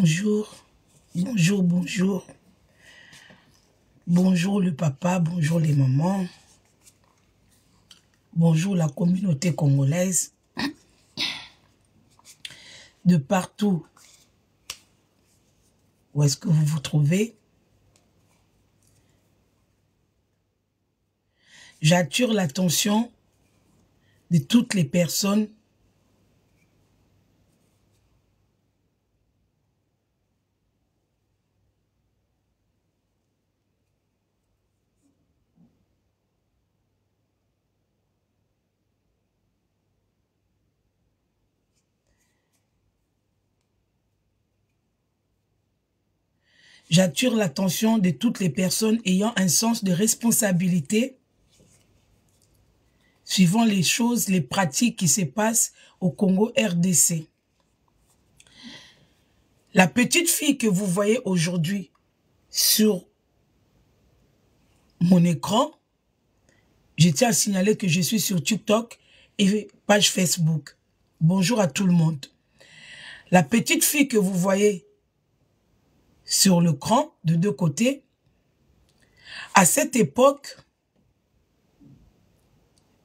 Bonjour, bonjour, bonjour. Bonjour le papa, bonjour les mamans. Bonjour la communauté congolaise. De partout où est-ce que vous vous trouvez. J'attire l'attention de toutes les personnes l'attention de toutes les personnes ayant un sens de responsabilité suivant les choses, les pratiques qui se passent au Congo RDC. La petite fille que vous voyez aujourd'hui sur mon écran, je tiens à signaler que je suis sur TikTok et page Facebook. Bonjour à tout le monde. La petite fille que vous voyez sur le cran de deux côtés. À cette époque,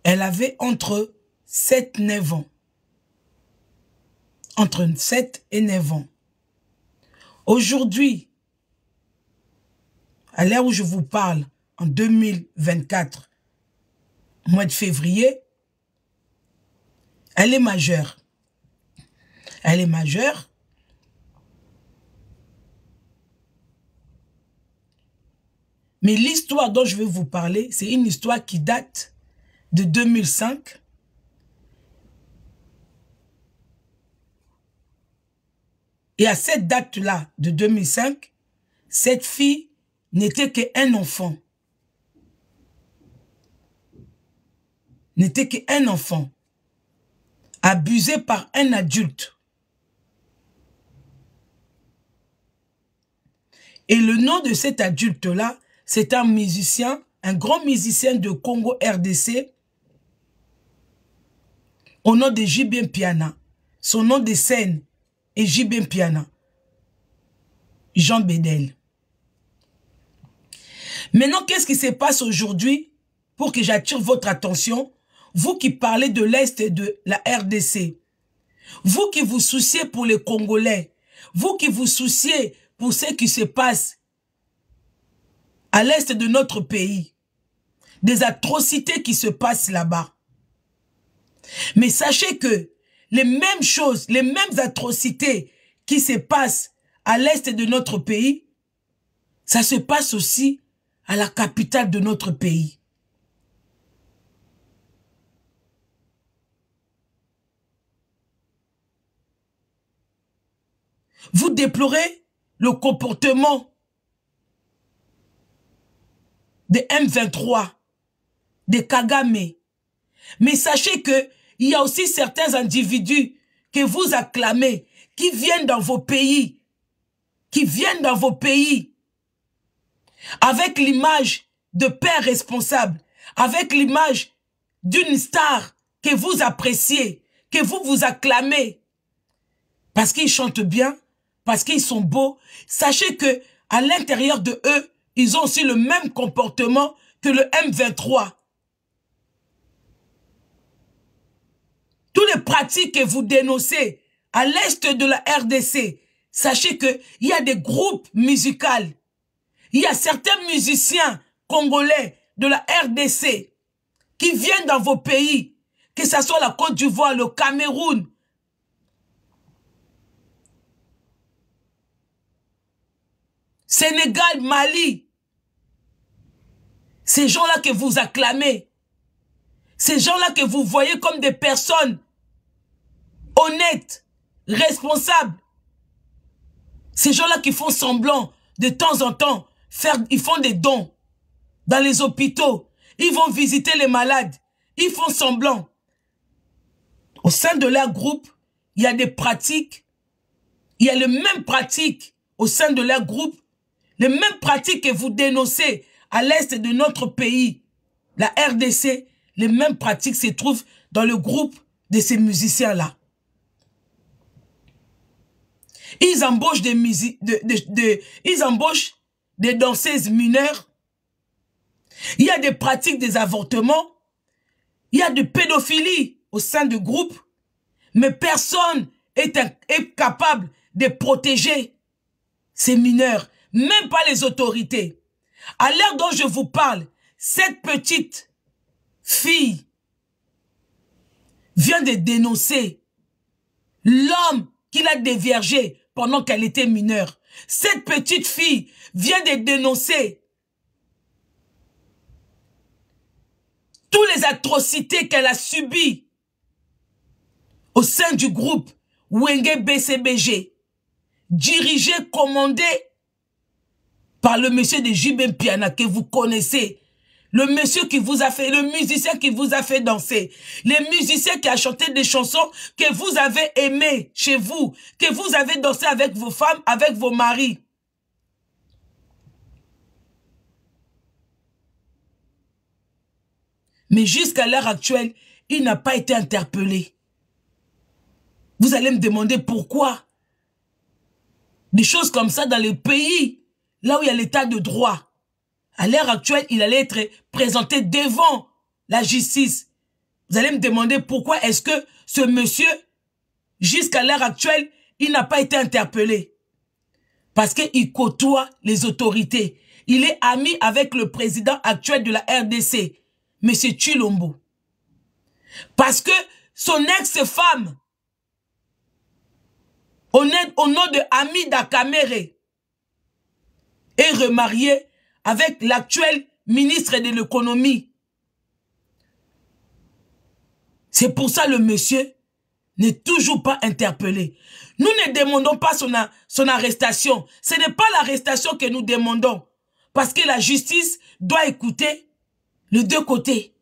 elle avait entre 7 9 ans. Entre 7 et 9 ans. Aujourd'hui, à l'heure où je vous parle, en 2024, mois de février, elle est majeure. Elle est majeure. Mais l'histoire dont je vais vous parler, c'est une histoire qui date de 2005. Et à cette date-là, de 2005, cette fille n'était qu'un enfant. N'était qu'un enfant. Abusé par un adulte. Et le nom de cet adulte-là, c'est un musicien, un grand musicien de Congo RDC, au nom de Jibien Piana. Son nom de scène est Jibien Piana. Jean Bedel. Maintenant, qu'est-ce qui se passe aujourd'hui pour que j'attire votre attention, vous qui parlez de l'Est et de la RDC, vous qui vous souciez pour les Congolais, vous qui vous souciez pour ce qui se passe à l'est de notre pays. Des atrocités qui se passent là-bas. Mais sachez que les mêmes choses, les mêmes atrocités qui se passent à l'est de notre pays, ça se passe aussi à la capitale de notre pays. Vous déplorez le comportement de M23, de Kagame. Mais sachez que il y a aussi certains individus que vous acclamez, qui viennent dans vos pays, qui viennent dans vos pays, avec l'image de père responsable, avec l'image d'une star que vous appréciez, que vous vous acclamez, parce qu'ils chantent bien, parce qu'ils sont beaux. Sachez que à l'intérieur de eux, ils ont aussi le même comportement que le M23. Toutes les pratiques que vous dénoncez à l'est de la RDC, sachez que il y a des groupes musicaux. Il y a certains musiciens congolais de la RDC qui viennent dans vos pays, que ce soit la Côte d'Ivoire, le Cameroun, Sénégal, Mali, ces gens-là que vous acclamez, ces gens-là que vous voyez comme des personnes honnêtes, responsables, ces gens-là qui font semblant de temps en temps, faire, ils font des dons dans les hôpitaux, ils vont visiter les malades, ils font semblant. Au sein de leur groupe, il y a des pratiques, il y a les mêmes pratiques au sein de leur groupe, les mêmes pratiques que vous dénoncez, à l'est de notre pays, la RDC, les mêmes pratiques se trouvent dans le groupe de ces musiciens-là. Ils embauchent des de, de, ils embauchent des danseuses mineures. Il y a des pratiques des avortements. Il y a de pédophilie au sein du groupe. Mais personne est, capable de protéger ces mineurs, même pas les autorités. À l'heure dont je vous parle, cette petite fille vient de dénoncer l'homme qui l'a dévergé pendant qu'elle était mineure. Cette petite fille vient de dénoncer toutes les atrocités qu'elle a subies au sein du groupe Wenge BCBG, dirigé, commandé par le monsieur de Jibem Piana que vous connaissez. Le monsieur qui vous a fait, le musicien qui vous a fait danser, les musiciens qui a chanté des chansons que vous avez aimées chez vous, que vous avez dansé avec vos femmes, avec vos maris. Mais jusqu'à l'heure actuelle, il n'a pas été interpellé. Vous allez me demander pourquoi. Des choses comme ça dans les pays là où il y a l'état de droit, à l'heure actuelle, il allait être présenté devant la justice. Vous allez me demander pourquoi est-ce que ce monsieur, jusqu'à l'heure actuelle, il n'a pas été interpellé. Parce qu'il côtoie les autorités. Il est ami avec le président actuel de la RDC, monsieur Chilombo. Parce que son ex-femme, au nom de Ami Dakamere, est remarié avec l'actuel ministre de l'économie. C'est pour ça le monsieur n'est toujours pas interpellé. Nous ne demandons pas son, son arrestation. Ce n'est pas l'arrestation que nous demandons. Parce que la justice doit écouter les deux côtés,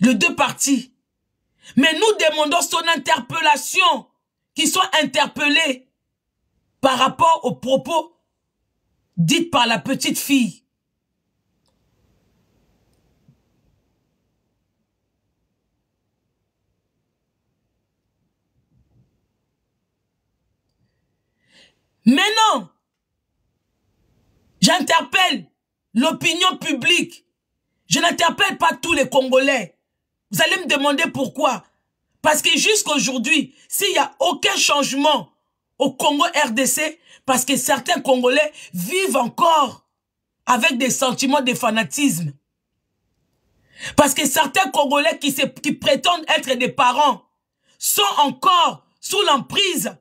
les deux parties. Mais nous demandons son interpellation, qu'il soit interpellé par rapport aux propos dites par la petite fille. Maintenant, j'interpelle l'opinion publique. Je n'interpelle pas tous les Congolais. Vous allez me demander pourquoi. Parce que jusqu'aujourd'hui, s'il n'y a aucun changement au Congo RDC parce que certains Congolais vivent encore avec des sentiments de fanatisme. Parce que certains Congolais qui, prétendent être des parents sont encore sous l'emprise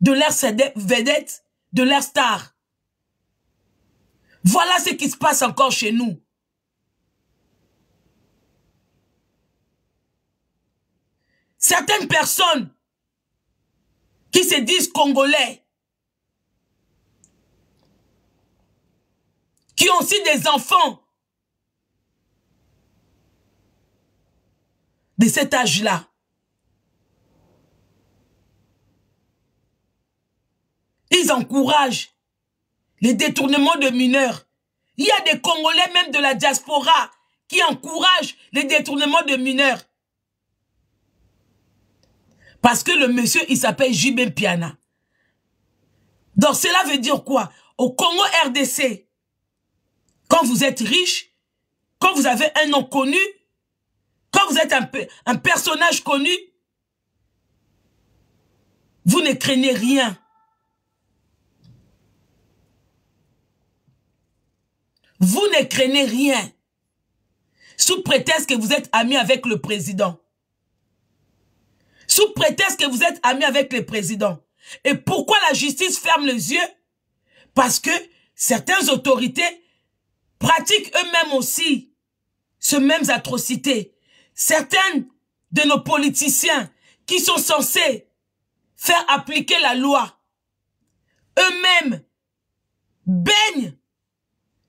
de leur vedette, de leur star. Voilà ce qui se passe encore chez nous. Certaines personnes qui se disent congolais, qui ont aussi des enfants de cet âge-là. Ils encouragent les détournements de mineurs. Il y a des Congolais même de la diaspora qui encouragent les détournements de mineurs. Parce que le monsieur, il s'appelle Jibem Piana. Donc cela veut dire quoi Au Congo RDC, quand vous êtes riche, quand vous avez un nom connu, quand vous êtes un, un personnage connu, vous ne craignez rien. Vous ne craignez rien. Sous prétexte que vous êtes ami avec le président sous prétexte que vous êtes amis avec le président. Et pourquoi la justice ferme les yeux Parce que certaines autorités pratiquent eux-mêmes aussi ces mêmes atrocités. Certaines de nos politiciens qui sont censés faire appliquer la loi, eux-mêmes baignent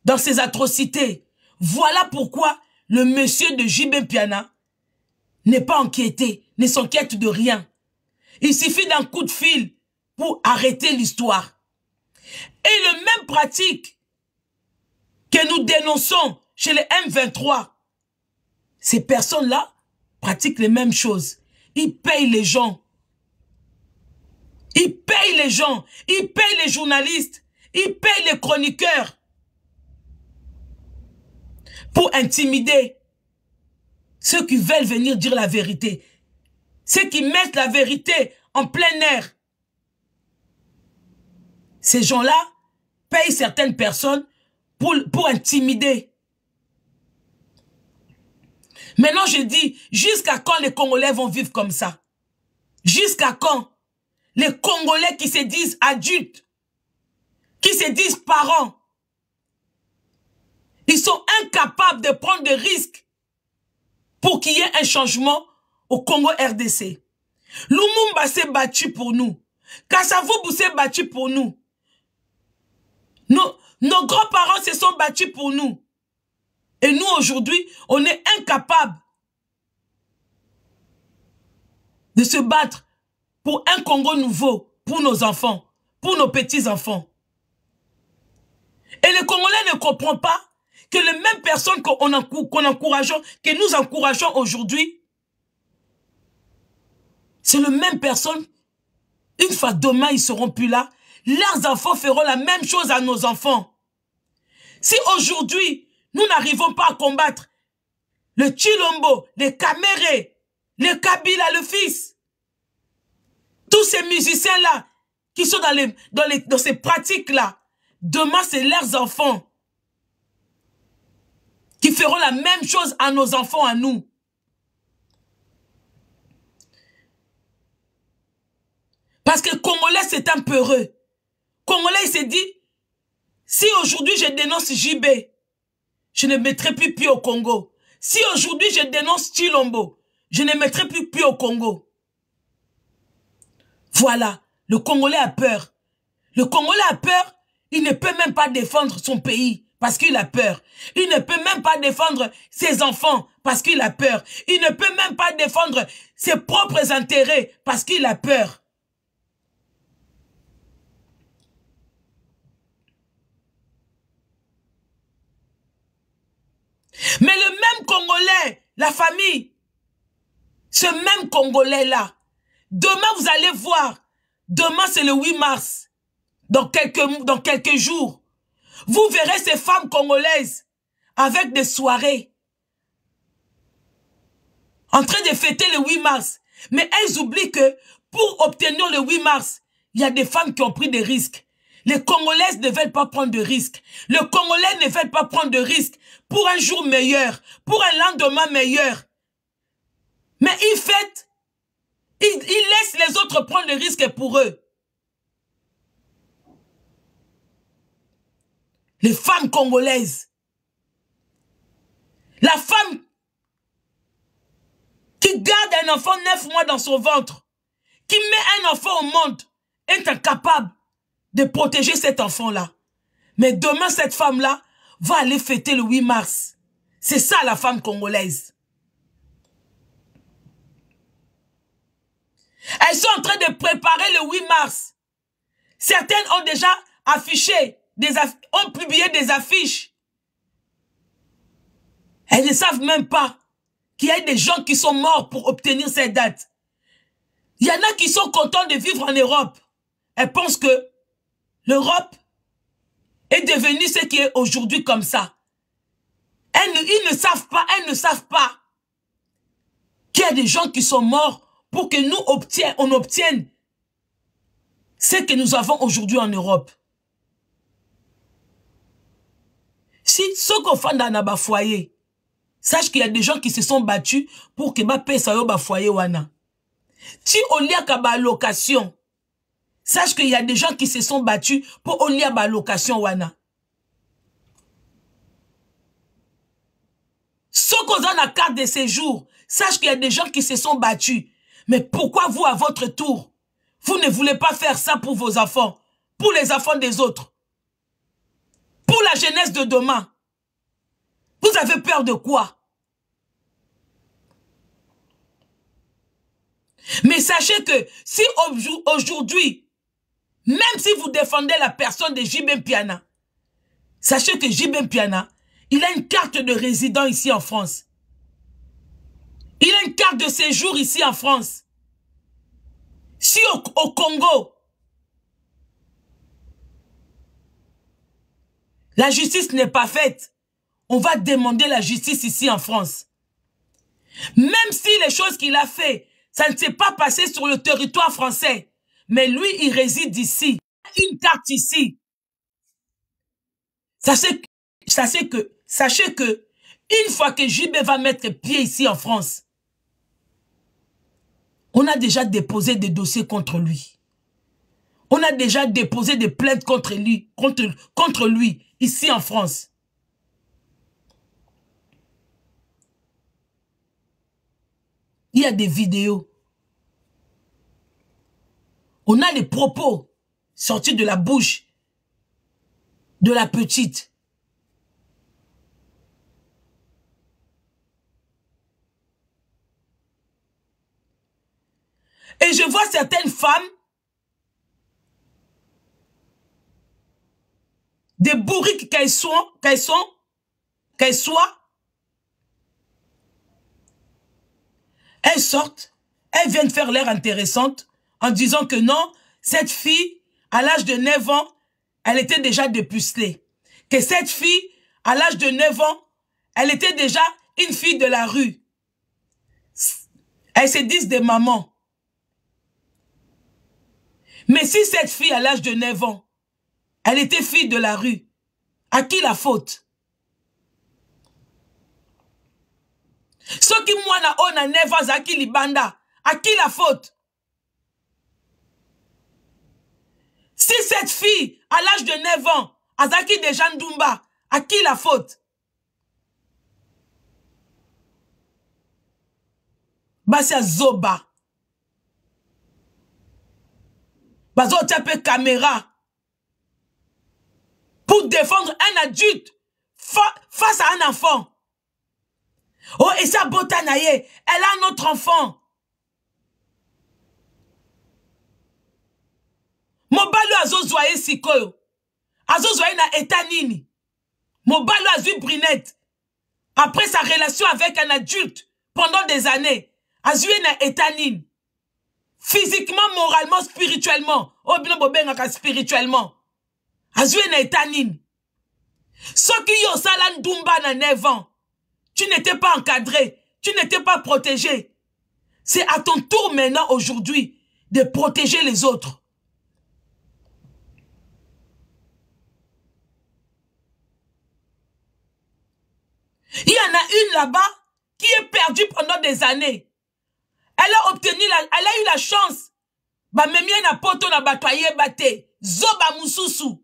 dans ces atrocités. Voilà pourquoi le monsieur de Jibempiana. Piana n'est pas inquiété, ne s'inquiète de rien. Il suffit d'un coup de fil pour arrêter l'histoire. Et le même pratique que nous dénonçons chez les M23, ces personnes-là pratiquent les mêmes choses. Ils payent les gens. Ils payent les gens. Ils payent les journalistes. Ils payent les chroniqueurs. Pour intimider, ceux qui veulent venir dire la vérité. Ceux qui mettent la vérité en plein air. Ces gens-là payent certaines personnes pour, pour intimider. Maintenant, je dis, jusqu'à quand les Congolais vont vivre comme ça Jusqu'à quand les Congolais qui se disent adultes, qui se disent parents, ils sont incapables de prendre des risques pour qu'il y ait un changement au Congo RDC. Lumumba s'est battu pour nous. Kassavubu s'est battu pour nous. Nos, nos grands-parents se sont battus pour nous. Et nous, aujourd'hui, on est incapables de se battre pour un Congo nouveau, pour nos enfants, pour nos petits-enfants. Et les Congolais ne comprennent pas que les mêmes personnes qu'on encourageons, que nous encourageons aujourd'hui, c'est les mêmes personnes. Une fois demain, ils seront plus là. Leurs enfants feront la même chose à nos enfants. Si aujourd'hui, nous n'arrivons pas à combattre le Chilombo, les Kamere, les Kabila, le fils, tous ces musiciens-là qui sont dans, dans, les, dans ces pratiques-là, demain, c'est leurs enfants qui feront la même chose à nos enfants, à nous. Parce que Congolais, c'est un peureux. Congolais, il s'est dit, si aujourd'hui je dénonce JB, je ne mettrai plus pied au Congo. Si aujourd'hui je dénonce Chilombo, je ne mettrai plus pied au Congo. Voilà, le Congolais a peur. Le Congolais a peur, il ne peut même pas défendre son pays parce qu'il a peur. Il ne peut même pas défendre ses enfants parce qu'il a peur. Il ne peut même pas défendre ses propres intérêts parce qu'il a peur. Mais le même Congolais, la famille, ce même Congolais-là, demain vous allez voir, demain c'est le 8 mars, dans quelques, dans quelques jours, vous verrez ces femmes congolaises avec des soirées en train de fêter le 8 mars. Mais elles oublient que pour obtenir le 8 mars, il y a des femmes qui ont pris des risques. Les Congolaises ne veulent pas prendre de risques. Les Congolais ne veulent pas prendre de risques pour un jour meilleur, pour un lendemain meilleur. Mais ils fêtent. Ils, ils laissent les autres prendre des risques pour eux. les femmes congolaises. La femme qui garde un enfant neuf mois dans son ventre, qui met un enfant au monde, est incapable de protéger cet enfant-là. Mais demain, cette femme-là va aller fêter le 8 mars. C'est ça la femme congolaise. Elles sont en train de préparer le 8 mars. Certaines ont déjà affiché ont publié des affiches. Elles ne savent même pas qu'il y a des gens qui sont morts pour obtenir ces dates. Il y en a qui sont contents de vivre en Europe. Elles pensent que l'Europe est devenue ce qui est aujourd'hui comme ça. Elles ne, ils ne savent pas, elles ne savent pas qu'il y a des gens qui sont morts pour que nous obtiennent, on obtienne ce que nous avons aujourd'hui en Europe. si soko sache qu'il y a des gens qui se sont battus pour que paix soit à ba foyer wana à la ba location sache qu'il y a des gens qui se sont battus pour à location wana soko oza la carte de séjour sache qu'il y a des gens qui se sont battus mais pourquoi vous à votre tour vous ne voulez pas faire ça pour vos enfants pour les enfants des autres pour la jeunesse de demain. Vous avez peur de quoi Mais sachez que si aujourd'hui, même si vous défendez la personne de Jibem Piana, sachez que Jibem Piana, il a une carte de résident ici en France. Il a une carte de séjour ici en France. Si au Congo, La justice n'est pas faite. On va demander la justice ici en France. Même si les choses qu'il a fait, ça ne s'est pas passé sur le territoire français. Mais lui, il réside ici. Une carte ici. Sachez, que, sachez que, une fois que JB va mettre pied ici en France, on a déjà déposé des dossiers contre lui. On a déjà déposé des plaintes contre lui, contre, contre lui ici en France. Il y a des vidéos. On a les propos sortis de la bouche de la petite. Et je vois certaines femmes des bourriques qu'elles sont, qu'elles sont, qu'elles soient, elles sortent, elles viennent faire l'air intéressante en disant que non, cette fille, à l'âge de 9 ans, elle était déjà dépucelée. Que cette fille, à l'âge de 9 ans, elle était déjà une fille de la rue. Elles se disent des mamans. Mais si cette fille, à l'âge de 9 ans, Elle était fille de la rue. À qui la faute soki mwana oyo na neve azalaki libanda akila faute si cette fille à l'âge de 9 ans azalaki déjà ndumba akila faute basi azoba bazotia mpe kamera pour défendre un adulte fa face à un enfant. Oh, et sa botanaye, elle a un autre enfant. mobali oyo azozwa ye sikoyo azozwa ye na eta nini mobali oyo azwi brunette après sa relation avec un adulte pendant des années azwi ye na eta nini physiquement moralement spirituellement oyo oh, bino bobengaka spirituellement soki na 9 tu n'étais pas encadré tu n'étais pas protégé c'est à ton tour maintenant aujourd'hui de protéger les autres Il y en a une là-bas qui est perdue pendant des années. Elle a obtenu la, elle a eu la chance. Ba memien na poto na batoye bate. Zoba mususu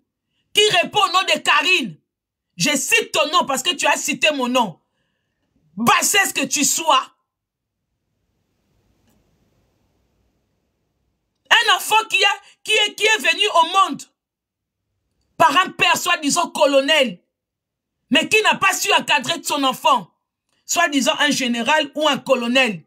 qui répond au nom de Karine. Je cite ton nom parce que tu as cité mon nom. ce que tu sois. Un enfant qui, a, qui, est, qui est venu au monde par un père soi-disant colonel, mais qui n'a pas su encadrer son enfant, soi-disant un général ou un colonel,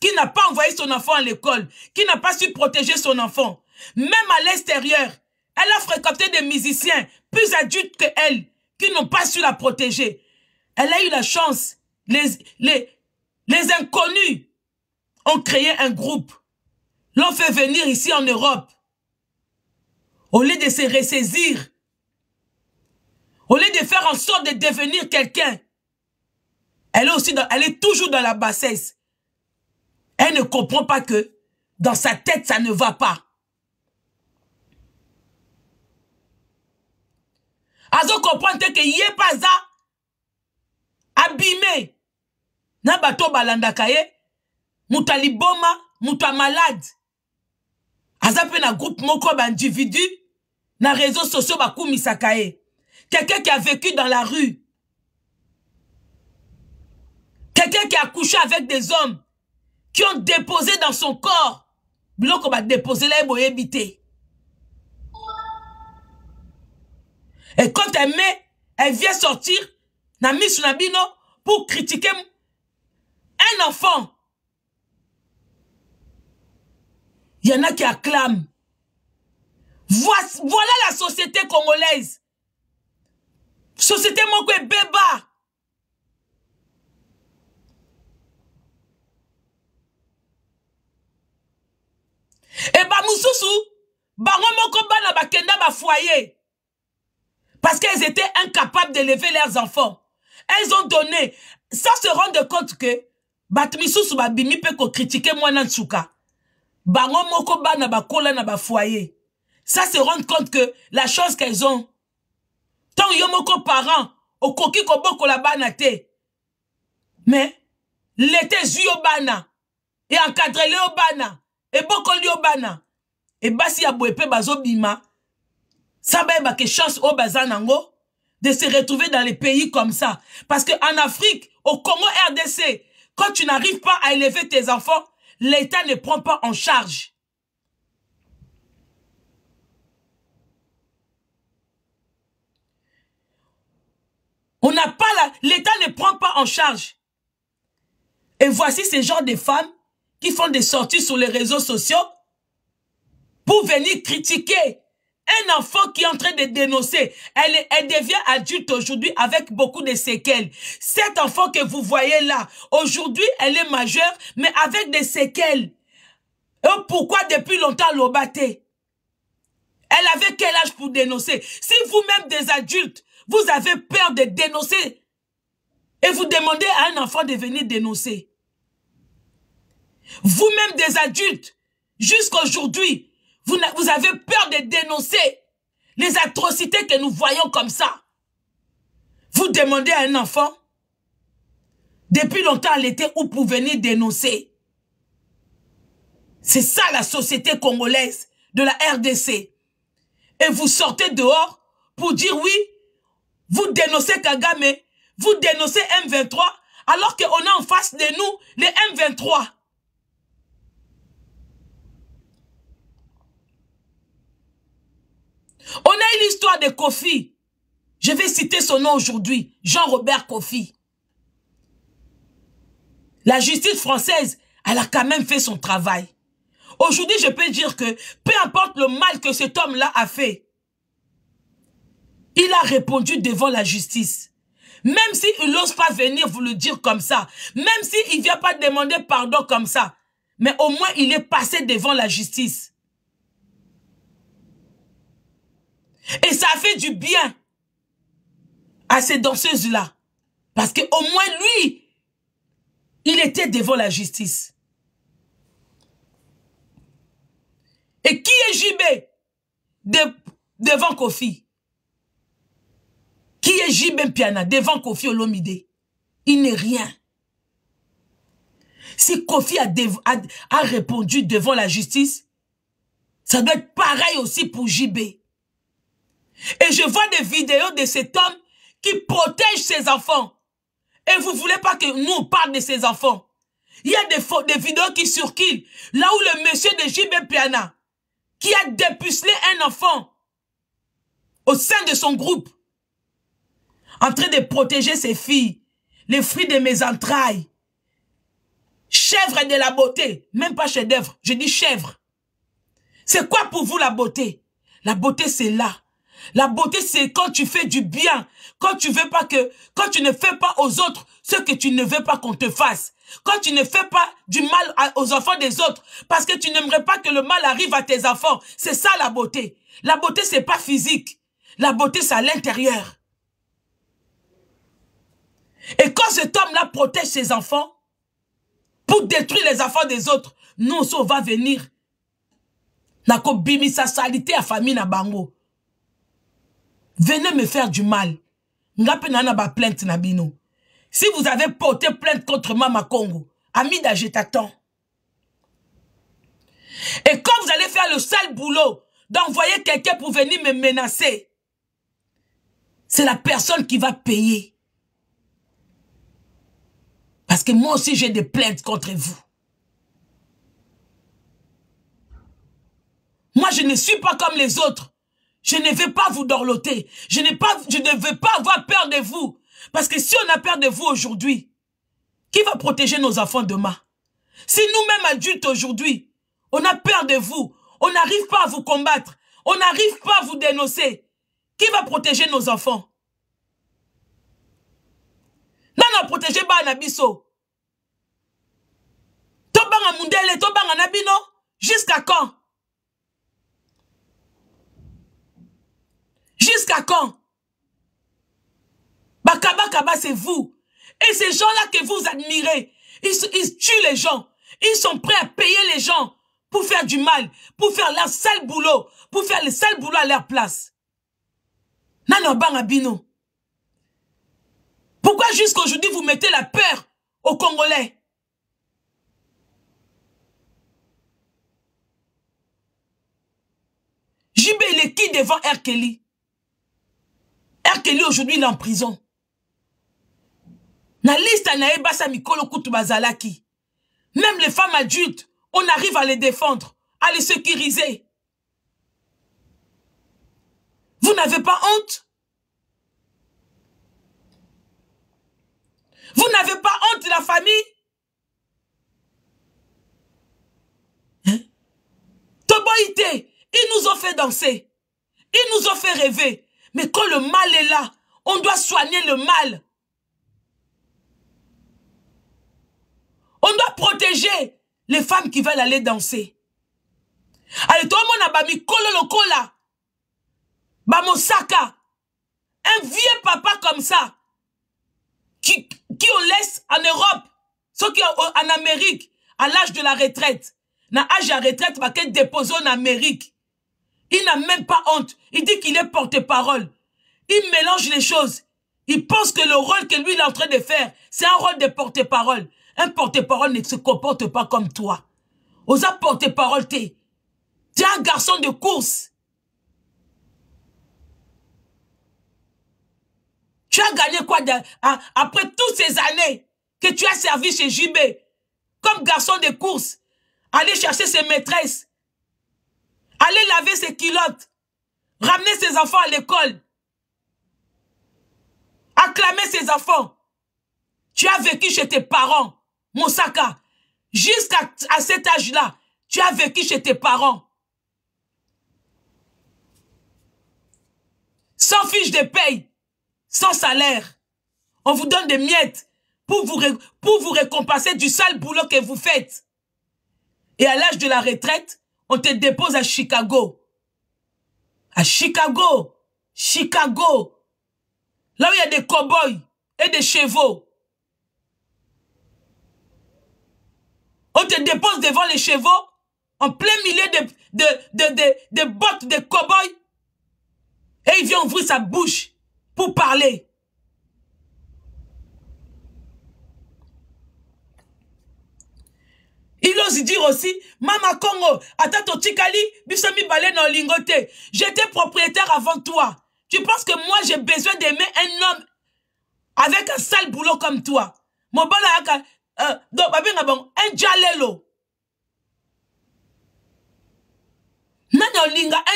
qui n'a pas envoyé son enfant à l'école, qui n'a pas su protéger son enfant, même à l'extérieur, elle a fréquenté des musiciens plus adultes que elle qui n'ont pas su la protéger. Elle a eu la chance. Les, les, les inconnus ont créé un groupe. L'ont fait venir ici en Europe. Au lieu de se ressaisir, au lieu de faire en sorte de devenir quelqu'un, elle est aussi dans, elle est toujours dans la bassesse. Elle ne comprend pas que dans sa tête, ça ne va pas. azokomprendre te ke ye mpe aza abime na bato oyo balandaka ye moto aliboma moto ya malade aza mpe na groupe moko ya baindividu na réseau sociaux bakumisaka ye quelqu'un qui a vécu dans la rue quelqu'un qui a couché avec des hommes qui ont déposé dans son corps biloko badepose la ye boyebi te Et quand elle met, elle vient sortir, na misu na bino, pour critiquer un enfant. Il y en a qui acclament. Voilà la société congolaise. Société moko beba. Et ba mususu, bango moko bana bakenda ba foyer. parce qu'elles étaient incapables d'élever leurs enfants. Elles ont donné, sans se rendre compte que, Batmisusu babimi pe ko critiquer moi na tsuka. Bango moko ba na bakola na ba foyer. Ça se rendre compte que la chose qu'elles ont. Tant yo moko parent, okoki ko boko la bana te. Mais, l'été zui yo bana. Et encadré le bana. Et boko li yo bana. Et basi ya boepe bazo bima. ça va que chance au bazanango de se retrouver dans les pays comme ça. Parce que en Afrique, au Congo RDC, quand tu n'arrives pas à élever tes enfants, l'État ne prend pas en charge. On n'a pas la... L'État ne prend pas en charge. Et voici ces gens de femmes qui font des sorties sur les réseaux sociaux pour venir critiquer un enfant qui est en train de dénoncer, elle, elle devient adulte aujourd'hui avec beaucoup de séquelles. Cet enfant que vous voyez là, aujourd'hui, elle est majeure, mais avec des séquelles. pourquoi depuis longtemps l'obattait Elle avait quel âge pour dénoncer Si vous-même des adultes, vous avez peur de dénoncer et vous demandez à un enfant de venir dénoncer. Vous-même des adultes, jusqu'aujourd'hui, vous, avez peur de dénoncer les atrocités que nous voyons comme ça. Vous demandez à un enfant, depuis longtemps l'été, où pour venir dénoncer. C'est ça la société congolaise de la RDC. Et vous sortez dehors pour dire oui, vous dénoncez Kagame, vous dénoncez M23, alors qu'on a en face de nous les M23. On a eu l'histoire de Kofi. Je vais citer son nom aujourd'hui, Jean-Robert Kofi. La justice française, elle a quand même fait son travail. Aujourd'hui, je peux dire que peu importe le mal que cet homme-là a fait, il a répondu devant la justice. Même s'il n'ose pas venir vous le dire comme ça, même s'il ne vient pas demander pardon comme ça, mais au moins il est passé devant la justice. Et ça fait du bien à ces danseuses-là. Parce que au moins lui, il était devant la justice. Et qui est JB devant Kofi Qui est JB Piana devant Kofi Olomide Il n'est rien. Si Kofi a, a répondu devant la justice, ça doit être pareil aussi pour JB. Et je vois des vidéos de cet homme qui protège ses enfants. Et vous voulez pas que nous parlions de ses enfants. Il y a des, des vidéos qui circulent. Là où le monsieur de JB Piana, qui a dépucelé un enfant au sein de son groupe, en train de protéger ses filles, les fruits de mes entrailles, chèvre de la beauté, même pas chef d'œuvre, je dis chèvre. C'est quoi pour vous la beauté La beauté, c'est là. La beauté, c'est quand tu fais du bien, quand tu veux pas que, quand tu ne fais pas aux autres ce que tu ne veux pas qu'on te fasse, quand tu ne fais pas du mal aux enfants des autres, parce que tu n'aimerais pas que le mal arrive à tes enfants. C'est ça la beauté. La beauté, c'est pas physique. La beauté, c'est à l'intérieur. Et quand cet homme-là protège ses enfants, pour détruire les enfants des autres, non ça va venir. sa salité à famille bango venez me faire du mal. plainte Si vous avez porté plainte contre Mama Congo, Amida, je t'attends. Et quand vous allez faire le sale boulot d'envoyer quelqu'un pour venir me menacer, c'est la personne qui va payer. Parce que moi aussi, j'ai des plaintes contre vous. Moi, je ne suis pas comme les autres. Je ne vais pas vous dorloter. Je, pas, je ne veux pas avoir peur de vous. Parce que si on a peur de vous aujourd'hui, qui va protéger nos enfants demain Si nous-mêmes adultes aujourd'hui, on a peur de vous, on n'arrive pas à vous combattre, on n'arrive pas à vous dénoncer, qui va protéger nos enfants Non, non aprotéger pas biso tobanga mundele tobanga en jusqu'à quand Jusqu'à quand Bakaba Kaba, c'est vous. Et ces gens-là que vous admirez, ils, tuent les gens. Ils sont prêts à payer les gens pour faire du mal, pour faire leur sale boulot, pour faire le sale boulot à leur place. Nano Bangabino. Pourquoi jusqu'aujourd'hui vous mettez la peur aux Congolais Jibé, il qui devant Erkeli est aujourd'hui en prison. La liste na mikolo Même les femmes adultes, on arrive à les défendre, à les sécuriser. Vous n'avez pas honte Vous n'avez pas honte la famille hein? ils nous ont fait danser. Ils nous ont fait rêver. Mais quand le mal est là, on doit soigner le mal. On doit protéger les femmes qui veulent aller danser. Allez, tout le monde a mis le cola. Bamosaka. Un vieux papa comme ça. Qui, qui on laisse en Europe. Ceux qui euh, en Amérique. À l'âge de la retraite. Na âge à retraite, bah, qu'elle dépose en Amérique. Il n'a même pas honte. Il dit qu'il est porte-parole. Il mélange les choses. Il pense que le rôle que lui, il est en train de faire, c'est un rôle de porte-parole. Un porte-parole ne se comporte pas comme toi. Osa porte-parole, t'es. T'es un garçon de course. Tu as gagné quoi après toutes ces années que tu as servi chez JB comme garçon de course, aller chercher ses maîtresses, Allez laver ses culottes. Ramener ses enfants à l'école. Acclamer ses enfants. Tu as vécu chez tes parents, Monsaka. Jusqu'à à cet âge-là, tu as vécu chez tes parents. Sans fiche de paye, sans salaire. On vous donne des miettes pour vous, pour vous récompenser du sale boulot que vous faites. Et à l'âge de la retraite, on te dépose à Chicago. À Chicago. Chicago. Là où il y a des cow-boys et des chevaux. On te dépose devant les chevaux. En plein milieu de, de, de, de, de bottes de cowboys, boys Et il vient ouvrir sa bouche pour parler. Il ose dire aussi, Mama Congo, Atato Chikali, Bissami Balé non J'étais propriétaire avant toi. Tu penses que moi j'ai besoin d'aimer un homme avec un sale boulot comme toi. Mon euh, un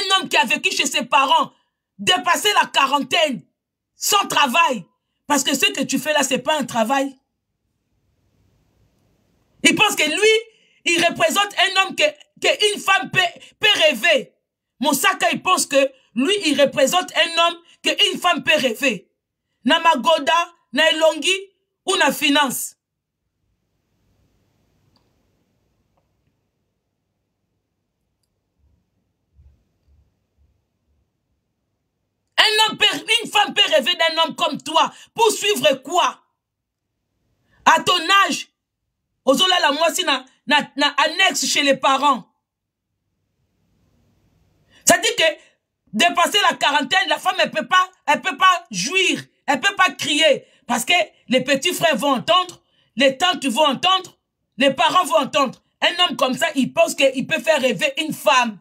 un homme qui a vécu chez ses parents, dépassé la quarantaine, sans travail. Parce que ce que tu fais là, c'est pas un travail. Il pense que lui, Il représente un homme que, que une femme peut, peut rêver. Moussaka, il pense que lui, il représente un homme que une femme peut rêver. Na magoda, na elongi ou na finance. Un homme peut, une femme peut rêver d'un homme comme toi. Pour suivre quoi? À ton âge, ozolala mwasi na annexe chez les parents. Ça dit que dépasser la quarantaine, la femme, elle peut pas, elle peut pas jouir, elle peut pas crier, parce que les petits frères vont entendre, les tantes vont entendre, les parents vont entendre. Un homme comme ça, il pense qu'il peut faire rêver une femme.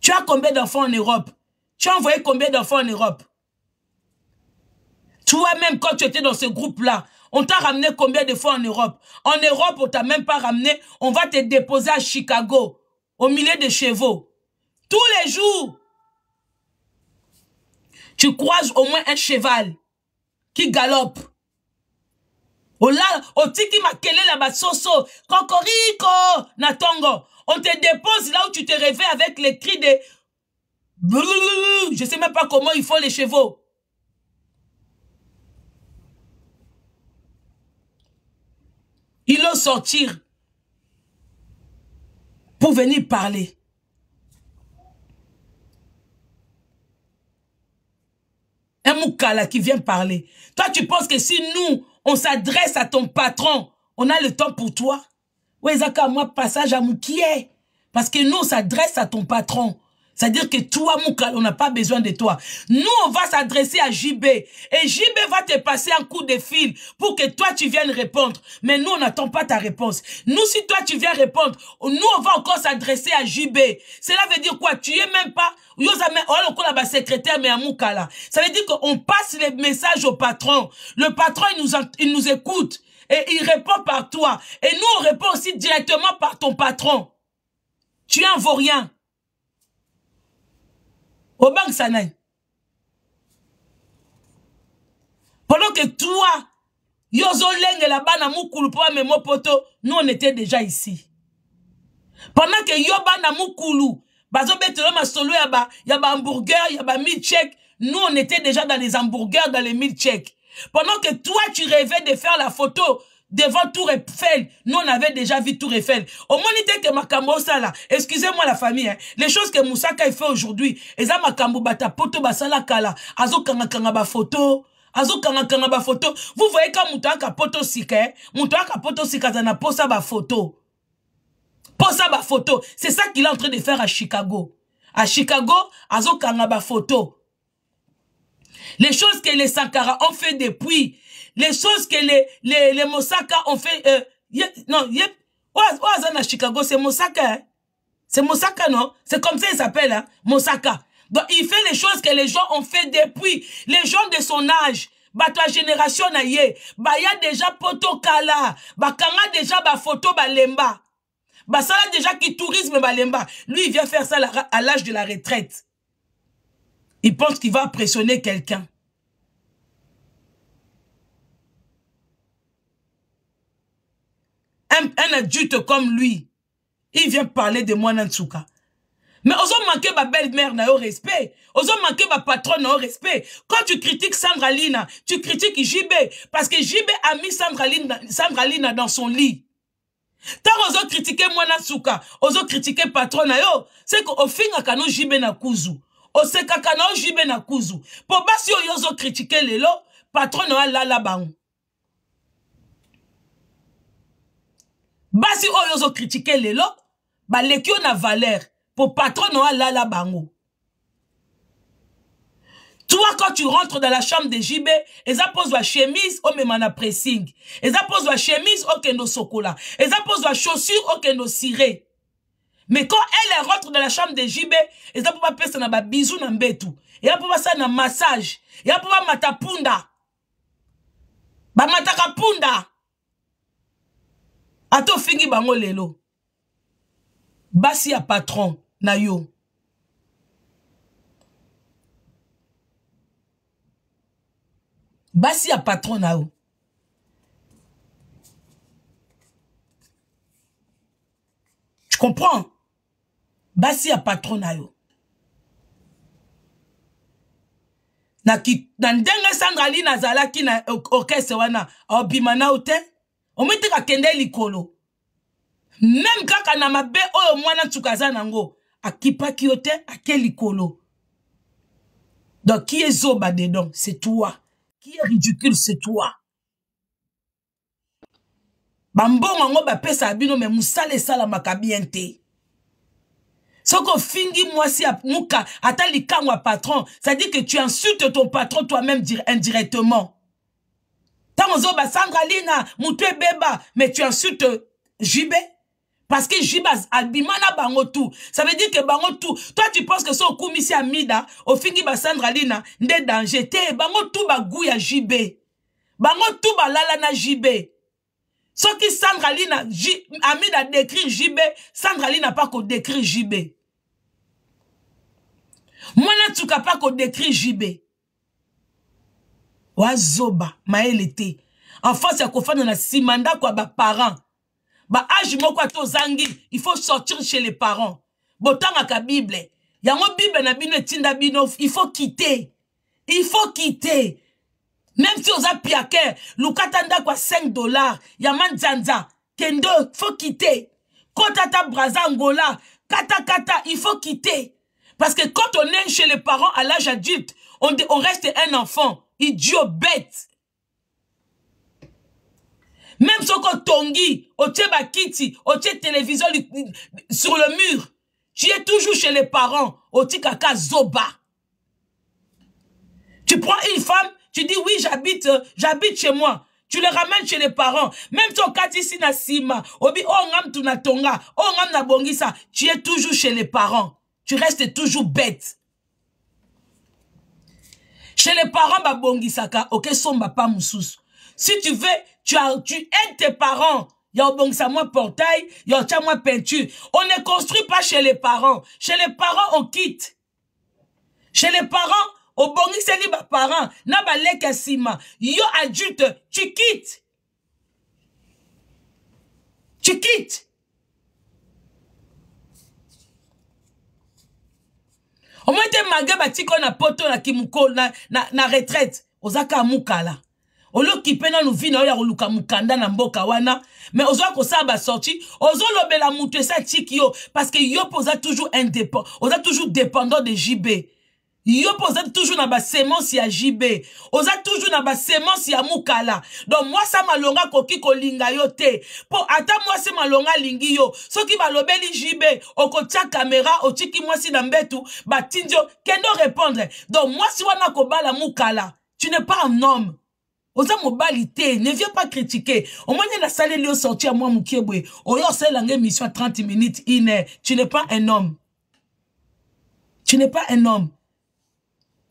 Tu as combien d'enfants en Europe Tu as envoyé combien d'enfants en Europe Toi-même, quand tu étais dans ce groupe-là, on t'a ramené combien de fois en Europe En Europe, on t'a même pas ramené. On va te déposer à Chicago, au milieu des chevaux. Tous les jours, tu croises au moins un cheval qui galope. natongo. On te dépose là où tu te réveilles avec les cris de... Je sais même pas comment ils font les chevaux. Ils l'ont sortir pour venir parler. Un moukala qui vient parler. Toi, tu penses que si nous, on s'adresse à ton patron, on a le temps pour toi? Oui, Zaka, moi, passage à Moukié. Parce que nous, on s'adresse à ton patron. C'est-à-dire que toi, Moukala, on n'a pas besoin de toi. Nous, on va s'adresser à JB. Et JB va te passer un coup de fil pour que toi, tu viennes répondre. Mais nous, on n'attend pas ta réponse. Nous, si toi, tu viens répondre, nous, on va encore s'adresser à JB. Cela veut dire quoi? Tu es même pas, secrétaire, mais à Ça veut dire qu'on passe les messages au patron. Le patron, il nous, il nous écoute. Et il répond par toi. Et nous, on répond aussi directement par ton patron. Tu es un vaurien. Au Banque Sanay. pendant que toi yo ozolengela bana pour mes memo poto nous on était déjà ici pendant que yo bana y ma masolo ya yaba, ya bahamburger ya nous on était déjà dans les hamburgers dans les milkshakes. pendant que toi tu rêvais de faire la photo devant Tour Eiffel. Nous, on avait déjà vu Tour Eiffel. Au moins, que Makambo là, excusez-moi la famille, hein, les choses que Moussa Moussaka fait aujourd'hui, ma Makambo Bata Poto Basala Kala, Azo Kanga Kanga Ba Photo, Azo Kanga Kanga Ba Photo. Vous voyez quand Moutaka Poto Sika, hein, Moutaka Poto Sika Zana Posa Ba Photo. Posa Ba Photo. C'est ça qu'il est en train de faire à Chicago. À Chicago, Azo Kanga Ba Photo. Les choses que les Sankara ont fait depuis les choses que les, les, les Mossaka ont fait... Euh, y, non, Oazan à Chicago, c'est Mossaka Hein? C'est Mossaka non C'est comme ça il s'appelle, hein? Mossaka Donc, il fait les choses que les gens ont fait depuis. Les gens de son âge. Bah, ta génération, na yé. Bah, y a déjà poto kala. Bah, a déjà, bah, photo, bah, lemba. Bah, ça là, déjà, qui tourisme, bah, lemba. Lui, il vient faire ça à l'âge de la retraite. Il pense qu'il va impressionner quelqu'un. un, adulte comme lui, il vient parler de moi Nansuka. Mais oso manqué ma belle-mère n'a eu respect. Oso manqué ma patronne n'a eu respect. Quand tu critiques Sandra Lina, tu critiques JB. Parce que JB a mis Sandra Lina, dans son lit. Tant oso critiquer moi aux oso critiquer patron n'a yo, c'est qu'au fin à canon JB n'a kuzu. ka kano JB na kuzu. Po si ne zo critiquer lelo, patron a la là basi oyo ozokritike lelo baleki yo na valeur mpo patron alala bango Toi, quand tu rentres dans la chambre de JB, eza pozwa chemise, omema na pressing. Eza pozwa chemise, okendo sokola. Eza pozwa chaussure, okendo ciré. Mais quand elle rentre dans la chambre de JB, eza po bapesa na ba bisou na mbetu. Eza po basala na massage. Eza po bamata punda. Bamataka punda. ata ofingi bango lelo basi ya patron na yo basi ya patron na yo tu comprends basi ya patron na yo na, ki, na ndenge sangali nazalaki na orchestre wana aobima na yo te omoi te kakende likolo meme kaka na mabe oyo mwana ntuka aza nango akipaki yo te ake likolo donc qui est zoba dedans c'est toi qui est ridicule c'est toi bambongo yango bapesaka bino me mosala esalamaka bien te soki ofingi mwasi muka ata likango ya patron c'est-à-dire que tu insultes ton patron toi-même indirectement ntango ozobasanga lina motu ebeba mais tu insulte euh, jibe parce que jibe abima na bango tu ça veut dire que bango tu toi tu penses que so okumisi ya mida ofingi basandra lina nde danger te bango tu bagu ya jibe bango tu balala na jibe soki sandra lina J... amida décrit jibe sandra lina mpa kodécrit jibe mwana ntuka mpa kodécrit jibe wazoba mayele te enfance ya si na nsima Ba parents. Ba baage moko to zangi, il faut sortir chez les parents botangaka bible yango bible na bino Tinda bino il faut quitter il faut quitter même si on a piaké, ata kwa 5 dollars. ya manzanza kende faut quitter kota ta braza angola kata il faut quitter parce que quand on est chez les parents à l'âge adulte on, on reste un enfant idiot bête même soko tongi otie bakiti otie télévision sur le mur tu es toujours chez les parents tu prends une femme tu dis oui j'habite euh, j'habite chez moi tu le ramènes chez les parents. Même si on sima, obi ongam oh, tu tonga, ongam oh, na tu es toujours chez les parents. Tu restes toujours bête. chez les parents babongisaka okesomba pa mosusu si tu veux tu, as, tu aides tes parents ya obongisa mwa portail ya otya mwa peinture on ne construit pas chez les parents chez les parents on quitte chez les parents obongiseli baparent na baleka nsima yo adulte tu quittes tu quittes omoi te malgré batiki oyo na poto na kimuko na, na, na retraite ozaka amukala oloki mpe nanu vi na oyo ya koluka mokanda na mboka wana me ozwa kosala basorti ozolobela moto esa tiki yo parceke yo mpe oza toujours indépend oza toujours dépendant de jb yo mpo oza toujours na basemence ya jb oza toujours na basemence ya mokala donc mwasi malonga akoki kolinga yo te mpo ata mwasi malonga alingi yo soki balobeli jb okotia kamera otiki mwasi na mbetu batindi yo kende orépondre donc mwasi wana akobala mokala tu n'es pas un homme oza mobali te ne viens pas critiquer omoni nasaleli yo sorti ya mwa mokie boye oyo osalelanga émission ya 30 minutes une heure tu n'es pas un homme tu n'es pas un homme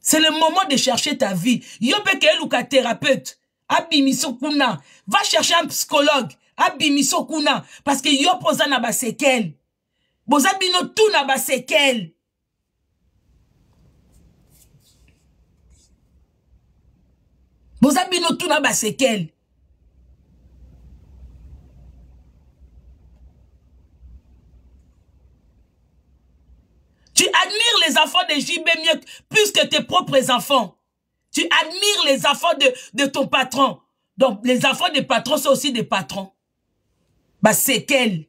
C'est le moment de chercher ta vie. Yopeke eluka thérapeute. Abimiso kuna. Va chercher un psychologue. Abimiso kuna. Parce que yopoza na basekel. Boza bino tout na basekel. Boza bino tout na basekel. enfants de JB mieux, plus que tes propres enfants. Tu admires les enfants de, ton patron. Donc, les enfants des patrons sont aussi des patrons. Bah, c'est qu'elle.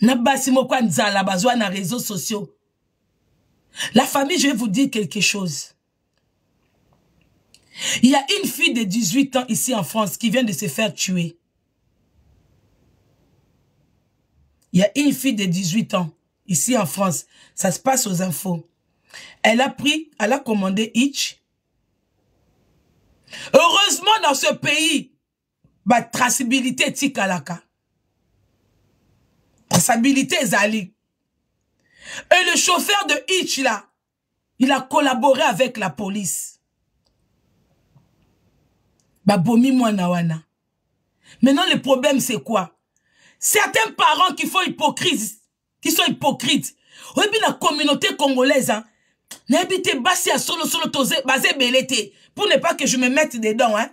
Na réseaux sociaux. La famille, je vais vous dire quelque chose. Il y a une fille de 18 ans ici en France qui vient de se faire tuer. Il y a une fille de 18 ans, ici en France. Ça se passe aux infos. Elle a pris, elle a commandé Hitch. Heureusement, dans ce pays, la traçabilité est laka, Traçabilité est Et le chauffeur de Hitch, là, il a collaboré avec la police. moi, nawana. Maintenant, le problème, c'est quoi? certains parents qui font hypocrite qui sont hypocrites oyebi na communauté congolaise hein? nayebi te basi ya solosolo baza ebele te pour ne pas que je me mette dedans hein?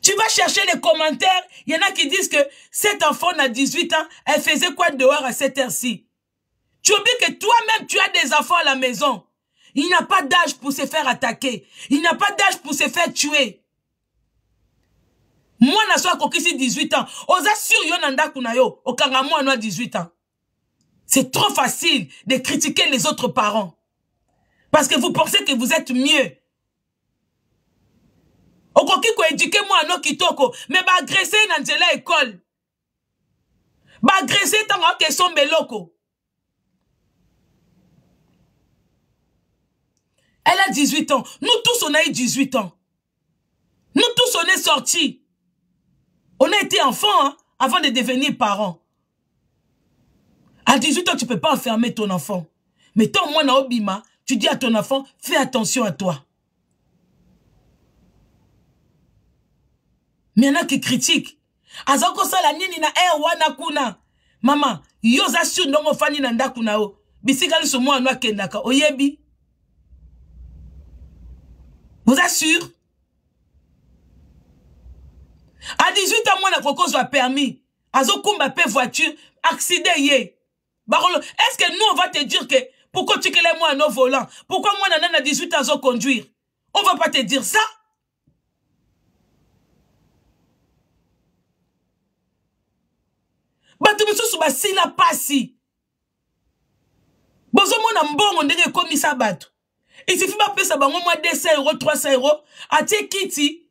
Tu vas chercher les commentaires. Il y en a qui disent que cet enfant n'a 18 ans, elle faisait quoi dehors à cette heure-ci Tu oublies que toi-même, tu as des enfants à la maison. Il n'a pas d'âge pour se faire attaquer. Il n'a pas d'âge pour se faire tuer. mwana so akokisi 18 ans oza sur yo na ndako na yo okanga mwana wa 18 ans c'est trop facile de critiquer les autres parents parce que vous pensez que vous êtes mieux okoki koéduke mwana kitoko me baagrese na nzela ekole baagrese ntango ake esomba eloko elle a 18 ans nous tous on a eu 18 ans nous tous on est sortis On a été enfant hein, avant de devenir parent. À 18 ans, tu ne peux pas enfermer ton enfant. Mais tant moi, Naobima, tu dis à ton enfant, fais attention à toi. Mais il y en a qui critiquent. Azako la nini na eh wana kuna. Maman, yo su sure, fani na ndaku na o. Bisika mwa anwa kendaka. Oyebi. Vous assure akoki kozwa permis azokumba mpe voiture accident ye bakolo est ce que nous on va te dire que pourquoi otikela mwana no volant pourquoi mwana na na 18 ans azoconduire on va pas te dire ça bato mosusu basila mpasi bozomona mbongo ndenge ekomisa bato esifi bapesa bango mwa 200 euro 300 euro atie kiti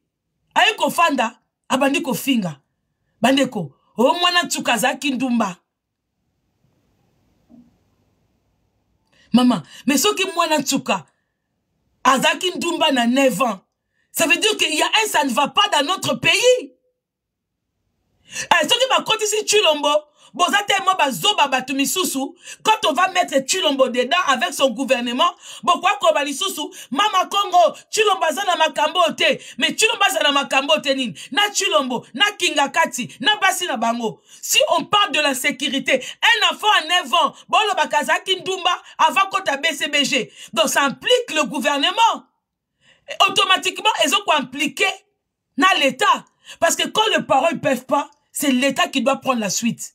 aye kofanda abandi kofinga bandeko o mwana ntuka azalaki ndumba mama me soki mwana ntuka azalaki ndumba na 9 ans ça veut dire qu'il y a un ça ne va pas dans notre pays eh, soki bakotisi tulombo boza tellement bazoba bato misusu quand on va mettre Chilombo dedans avec son gouvernement quoi koba lisusu mama Congo Chilombo Zana na makambo te mais Chilombo Za na makambo te na Chilombo na Kingakati na basi na bango si on parle de la sécurité un enfant à 9 ans boloba kazaki ndumba avant qu'on t'a BCBG donc ça implique le gouvernement automatiquement ils ont quoi impliquer dans l'État parce que quand le parents ne peuvent pas, c'est l'État qui doit prendre la suite.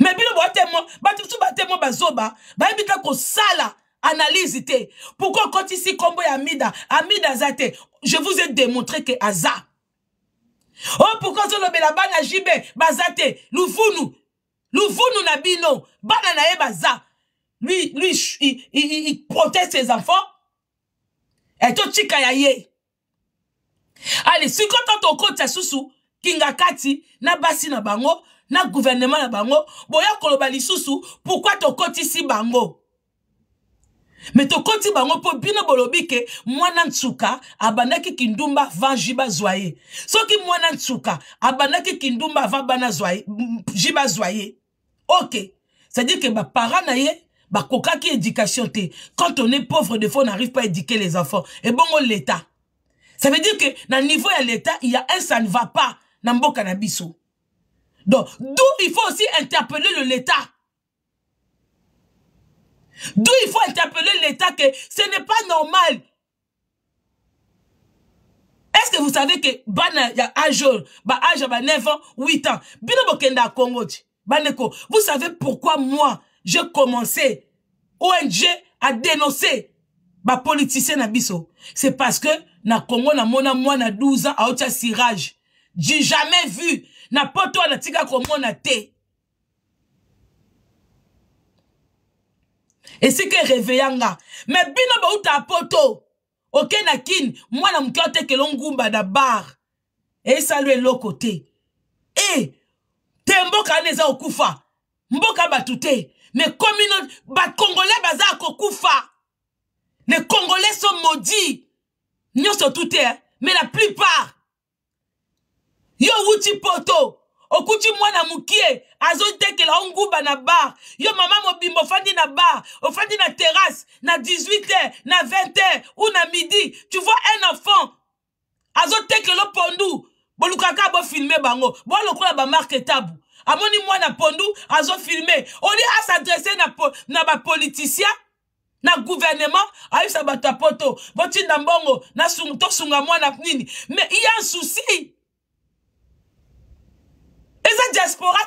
me bino boatemo bato mosusu batemo bazoba bayebi ta kosala analyse te pourkui okotisi nkombo ya amida amida aza te je vous ai démontré ke aza o oh, pourkui ozolobela bana jibe baza te luvunu luvunu na bino bana na ye baza lui, lui il, il, il protège ses enfants etotika ya ye ale sikoto tokotisa susu kinga kati na basi na bango na gouvernement na bango boya koloba lisusu pourquoi si bango Mais to koti bango po bino bolobi ke mwana ntsuka abanaki kindumba va jiba zwaye. que soki mwana ntsuka abanaki kindumba va bana zwaye jiba zwaye. ok c'est-à-dire ke ba na ye kokaki éducation te quand on est pauvre de fois on n'arrive pas à éduquer les enfants et bongo l'état ça veut dire que na niveau ya l'état il y a un ça ne va pas na mboka na donc, d'où il faut aussi interpeller l'État. D'où il faut interpeller l'État que ce n'est pas normal. Est-ce que vous savez que il bana a jour, bah âge, a 9 ans, 8 ans, bino bokenda Congo baneko, vous savez pourquoi moi j'ai commencé ONG à dénoncer bah politicien nabiso C'est parce que na Congo na mona moi na 12 ans a otia sirage. J'ai jamais vu na poto wana tika komona te esika ereveyanga me bino bauta poto oke na kini mwana moke otekela ngumba na bar esalwa eloko te e te mboka wana eza kokufa mboka bato te me komino bakongolais baza kokufa les congolais sont maudits nyonso tout te me la plupart yo owuti poto okuti mwana mokie azotekela onguba na bar yo mama mobimba ofandi na bar ofandi na terrasse na 18h na 20h ou na midi tu vois un enfant azotekela pondu bolukaka bofilme bango bolokola bamarke tabu amoni mwana pondu azofilme oli asadrese na, po, na bapoliticien na gouvernement ayebisa bato ya poto botinda mbongo tosunga mwana nini me iya nsusi diaspora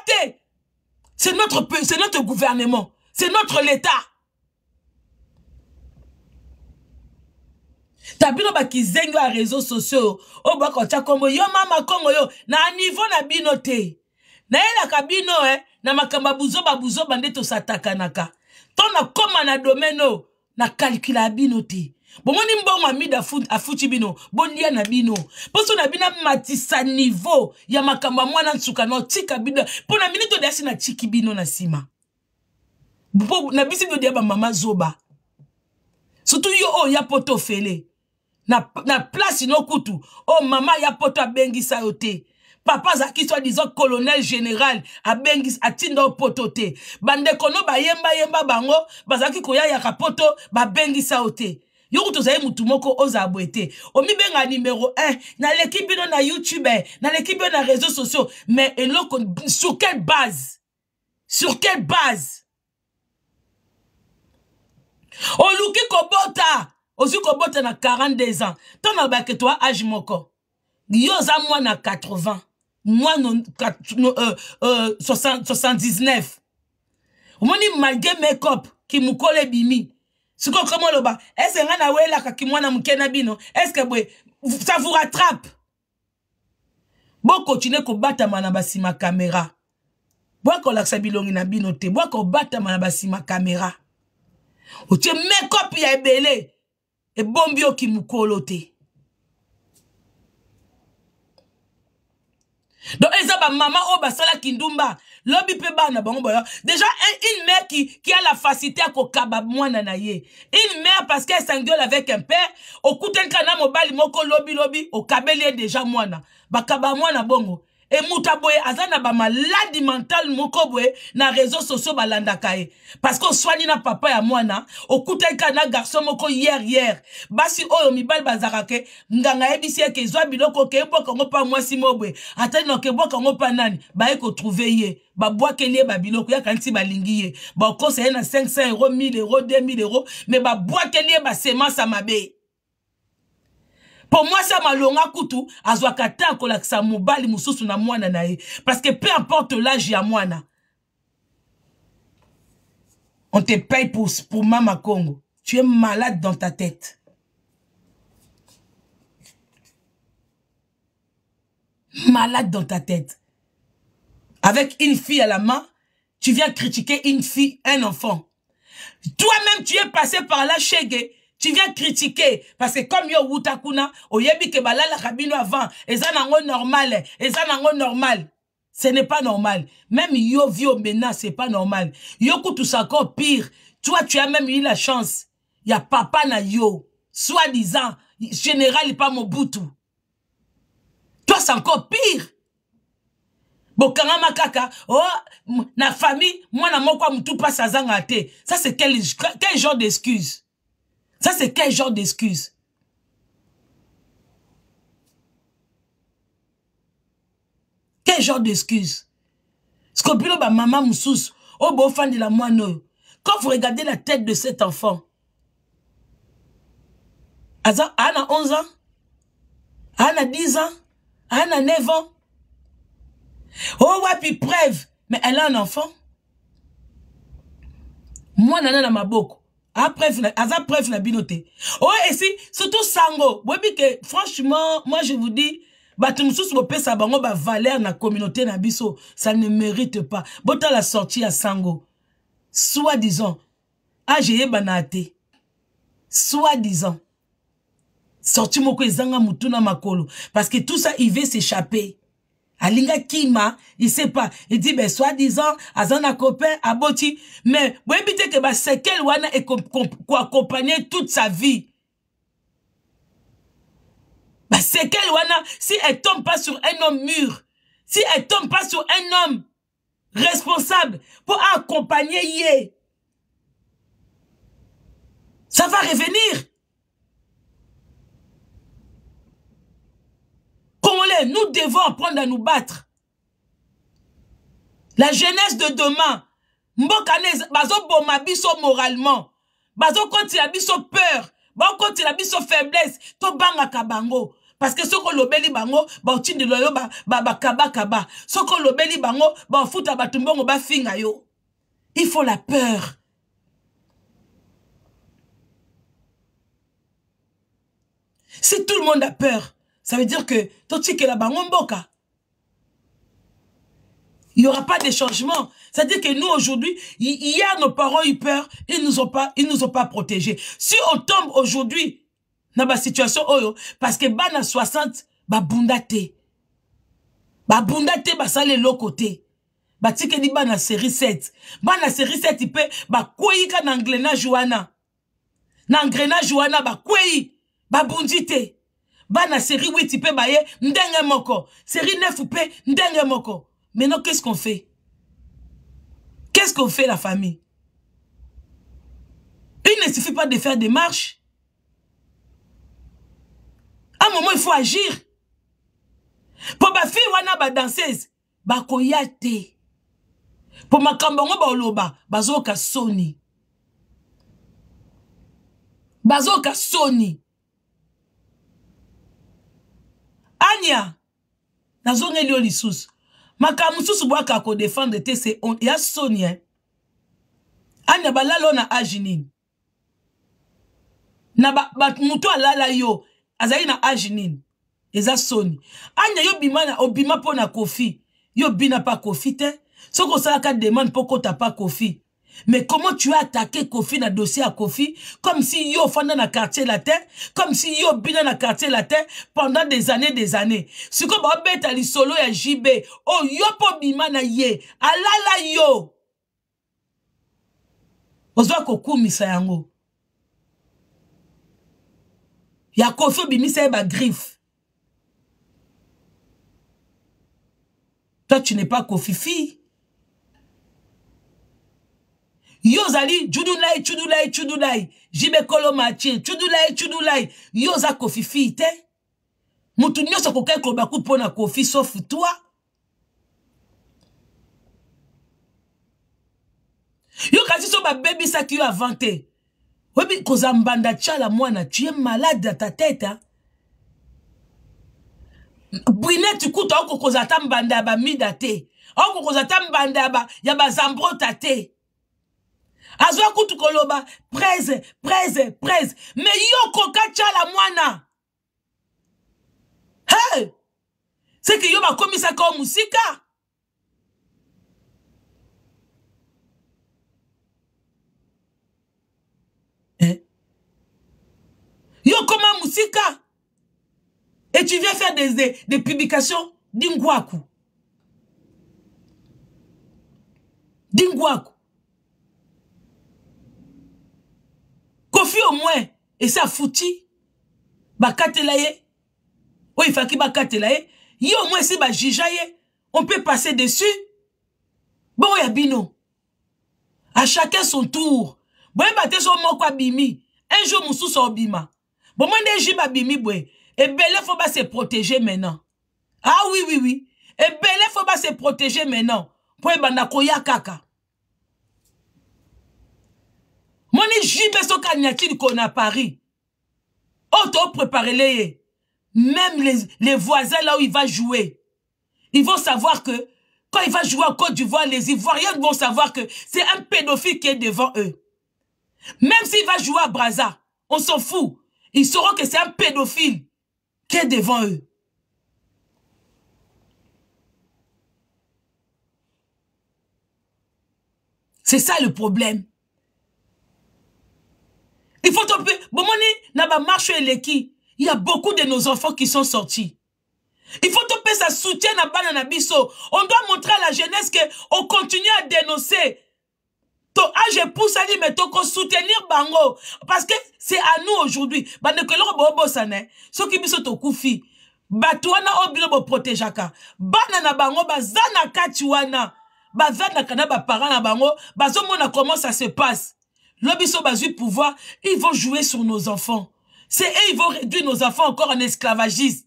c'est notre c'est notre gouvernement c'est notre l'état ta bino bakizengi ya réseau sociaux oyo bakotya komo yo mama kongo yo na niveau na bino te nayelaka bino eh, na makamba buzo ba buzo satakanaka Ton to nakóma na domene na kalkula bino bomoni mbongo amide afuti bino bolia na bino mposo na bino amatisa nivo ya makambo ya mwana nsukano atika bino mpo na minito deasi natiki bino na nsima mpo na bisi bino deya bamama zoba surtout yo oyo oh, ya poto ofele na, na place no kutu oyo oh, mama ya poto abengisa yo te papa azalaki so adizan colonel général atinda o poto te bandeko no bayembayemba bango bazalaki koyayaka poto babengisa yo te yoko tozali mutu moko ozala boye te omibenga numero 1 naleki bino na youtube eh. naleki bino na réseaux sociaux mais eloko sur quelle base sur quelle base oluki kobota ozwi kobota na 42 ans ntango nalobaki toa age moko yo oza mwana 80 mwana no, euh, euh, 79 omoni malgré makeup kimukolo ebimi sikoyo komi oloba eske ngai nawelakaki mwana moke na bino eske boye ça vous rattrape bokontinue kobatama na basima kamera bwa kolakisa bilongi na bino te bwa kobatama na basima kamera otie mekopi ya ebele ebombi oki mokolo te don eza bamama oyo basalaki ndumba lobi ba na boyo déjà une mère qui, qui a la facilité à kokaba mwana na ye une mère parce qu'elle s'engueule avec un père kana na mobali moko lobi lobi okabeli ye déjà mwana bakaba mwana bongo e mutu boye aza na bamaladi mentale moko boye na réseau sociaux balandaka ye parce que oswani na papa ya mwana okutaki kaka na garçon moko yer yer basi oyo mibali bazalaka ke nganga ayebisi eke ezwa biloko okeyebwaka yango mpa mwasi mo boye atali na okebwaka yango mpa nani baye kotrouve ye babwakeli ye babiloko yaka nti balingi ye bakosa ye na 500 euro 1000 euro 2000 euro me babwakeli ye basemasa mabe Pour moi ça amalonga kutu à ça il na mwana na nae. parce que peu importe l'âge ya mwana on te paye pour, pour mama congo tu es malade dans ta tête malade dans ta tête avec une fille à la main tu viens critiquer une fille un enfant toi-même tu es passé par là chez tu viens critiquer parce que comme yo wuta kuna oyebi ke balalaka bino avant eza nango normal eza nango normal ce n'est pas normal même yo vie omena c'est pas normal yo kutusa encore pire toi tu as même eu la chance ya papa na yo soi-disant général pa mobutu toi c'est encore pire bokangama kaka oh na famille mwana moko ya motu mpasi azanga te ça c'est quel, quel genre d'excuse Ça, c'est quel genre d'excuse Quel genre d'excuse Scopilo, ma maman Moussous, au beau fan de la moine, quand vous regardez la tête de cet enfant, elle a 11 ans, Elle a 10 ans, Elle a 9 ans. Oh ouais, puis preuve, mais elle a un enfant. Moi, nana na maboko. aza preuve na bino te oyo oh, esi surtout sango boyebi ke franchement moi je vous dis bato mosusu bopesa bango bavaleur na communauté na biso ça ne mérite pas botala sorti ya sango soi disant age eyebana te soi disant sorti moko ezanga motuna makolo parce que tout ça il veut s'échapper Alinga Kima, il sait pas il dit ben soi-disant azana un copain aboti mais que te ke basekele wana accompagne toute sa vie Sekel wana si elle tombe pas sur un homme mûr si elle tombe pas sur un homme responsable pour accompagner yé, ça va revenir nous devons apprendre à nous battre. La jeunesse de demain, Mbokane, bazo boma biso moralement, bazo la biso peur, bazo la biso faiblesse, to banga kabango. Parce que soko lobeli bango, ba de loyo ba, ba, ba kaba kaba. Soko lobeli bango, ba futa batumbongo ba yo. Il faut la peur. Si tout le monde a peur, ça veut dire que là-bas bango mboka. Il n'y aura pas de changement. C'est-à-dire que nous, aujourd'hui, hier, nos parents eu peur. Ils nous ont pas, ils nous ont pas protégés. Si on tombe aujourd'hui dans la situation, oh, parce que bana 60, ba bundate. Ba bundate, ba sale que Ba tikeli bana série 7. Bana série 7, il peut, ba kweyika na engrenage juana, Na ba kweyi, ba bundite. bana série 8 mpe baye ndenge moko série 9 mpe ndenge moko maintenant qu'est-ce qu'on fait qu'est-ce qu'on fait la famille il ne suffit pas de faire des marches à un moment il faut agir mpo bafille wana badanseuse bakoya te mpo makambo yango baoloba bazoyoka soni bazoyoka soni anya nazongeli yo lisusu makambo mosusu bwaka kodefendre te se ya soni e eh. anya balali oyo na age nini na moto alala yo azali na age nini eza soni anya yo bima obima mpo na kofi yo bina mpa kofi te soki osalaka demande mpo kota mpa kofi Mais comment tu as attaqué Kofi dans le dossier à Kofi comme si yo fanana dans le quartier la terre, comme si yo binana dans le quartier la terre pendant des années des années. Si ko ba beta li solo ya JB, oh yo po bima na ye, alala yo. Ozwa kokumisa yango. Ya Kofi sa ba griffe. Toi tu n'es pas Kofi fille. yo ozali judulai judulai judulai jibekolo mathie judulai judulai yo oza kofi fille te motu nyonso akokai koloba ku mpo na kofi sauf toi yo kasi so babebisaki yo avant te oyebi koza mbanda tiala mwana tu ye malade na ta tete hein? brinete kuta okokozala ata mbanda ya bamida te okokozala ata mbanda ya bazambrota te azwa kutu koloba preze preze preze me yoko la mwana hey! que yo bakomisaka yo musika. eh? yo koma musika. et tu viens faire des, des, des publications d'ingwaku d'ingwaku kofi au moins eza afuti bakatela ye oyo efaki bakatela ye ye au moins esi bajija ye on peut passer dessus bongo ya bino a chacun son tour boyeba te so moko abimi un jour mosusu obima bomoi nde ji babimi boye ebele fo base protege maintenant ah oui oui oui ebele fo base protege maintenant mpo ebanda koya kaka moni qu'on à paris même les, les voisins là où il va jouer ils vont savoir que quand il va jouer en Côte d'Ivoire, les Ivoiriens vont savoir que c'est un pédophile qui est devant eux. Même s'il va jouer à Braza, on s'en fout. Ils sauront que c'est un pédophile qui est devant eux. C'est ça le problème. il faut tomber bomoni na bamarche eleki il y a beaucoup de nos enfants qui sont sortis il faut topesa soutien na bana na biso on doit montrer à la jeunesse que on continue à dénoncer to age ah, epusani me tokosoutenir bango parce que c'est à nous aujourd'hui bandeko eloko boobosana soki biso tokufi bato wana oyo bino boprotegeaka bana na bango baza na kati wana bazandaka na baparent na bango bazomona comment ça se passe bas du pouvoir, ils vont jouer sur nos enfants. C'est eux, ils vont réduire nos enfants encore en esclavagisme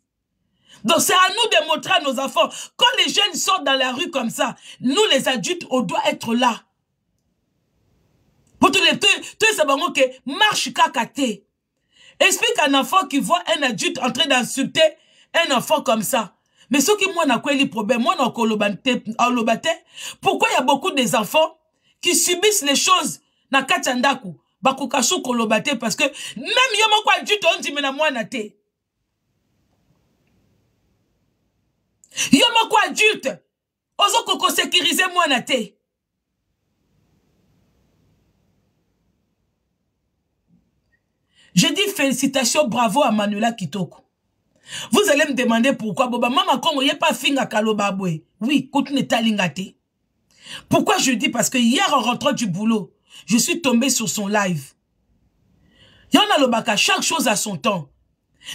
Donc c'est à nous de montrer à nos enfants. Quand les jeunes sortent dans la rue comme ça, nous les adultes, on doit être là. Pour tous les tous que marche kakate. Explique un enfant qui voit un adulte en train d'insulter un enfant comme ça. Mais ce qui moi n'a quoi les problèmes, moi n'a Pourquoi il y a beaucoup des enfants qui subissent les choses na kati ya ndako bakoka so koloba te parce que meme yo moko adjute ondimela mwana te yo moko adulte ozokoka kosekirize mwana te je dis félicitation bravo à manuela kitoko vous allez me demander pourquoi boba mama kongo ye pa fingaka loba boye oui kutu netalinga te pourquoi je dis parce que hier en rentrant du boulot Je suis tombé sur son live. Yana lobaka, chaque chose à son temps.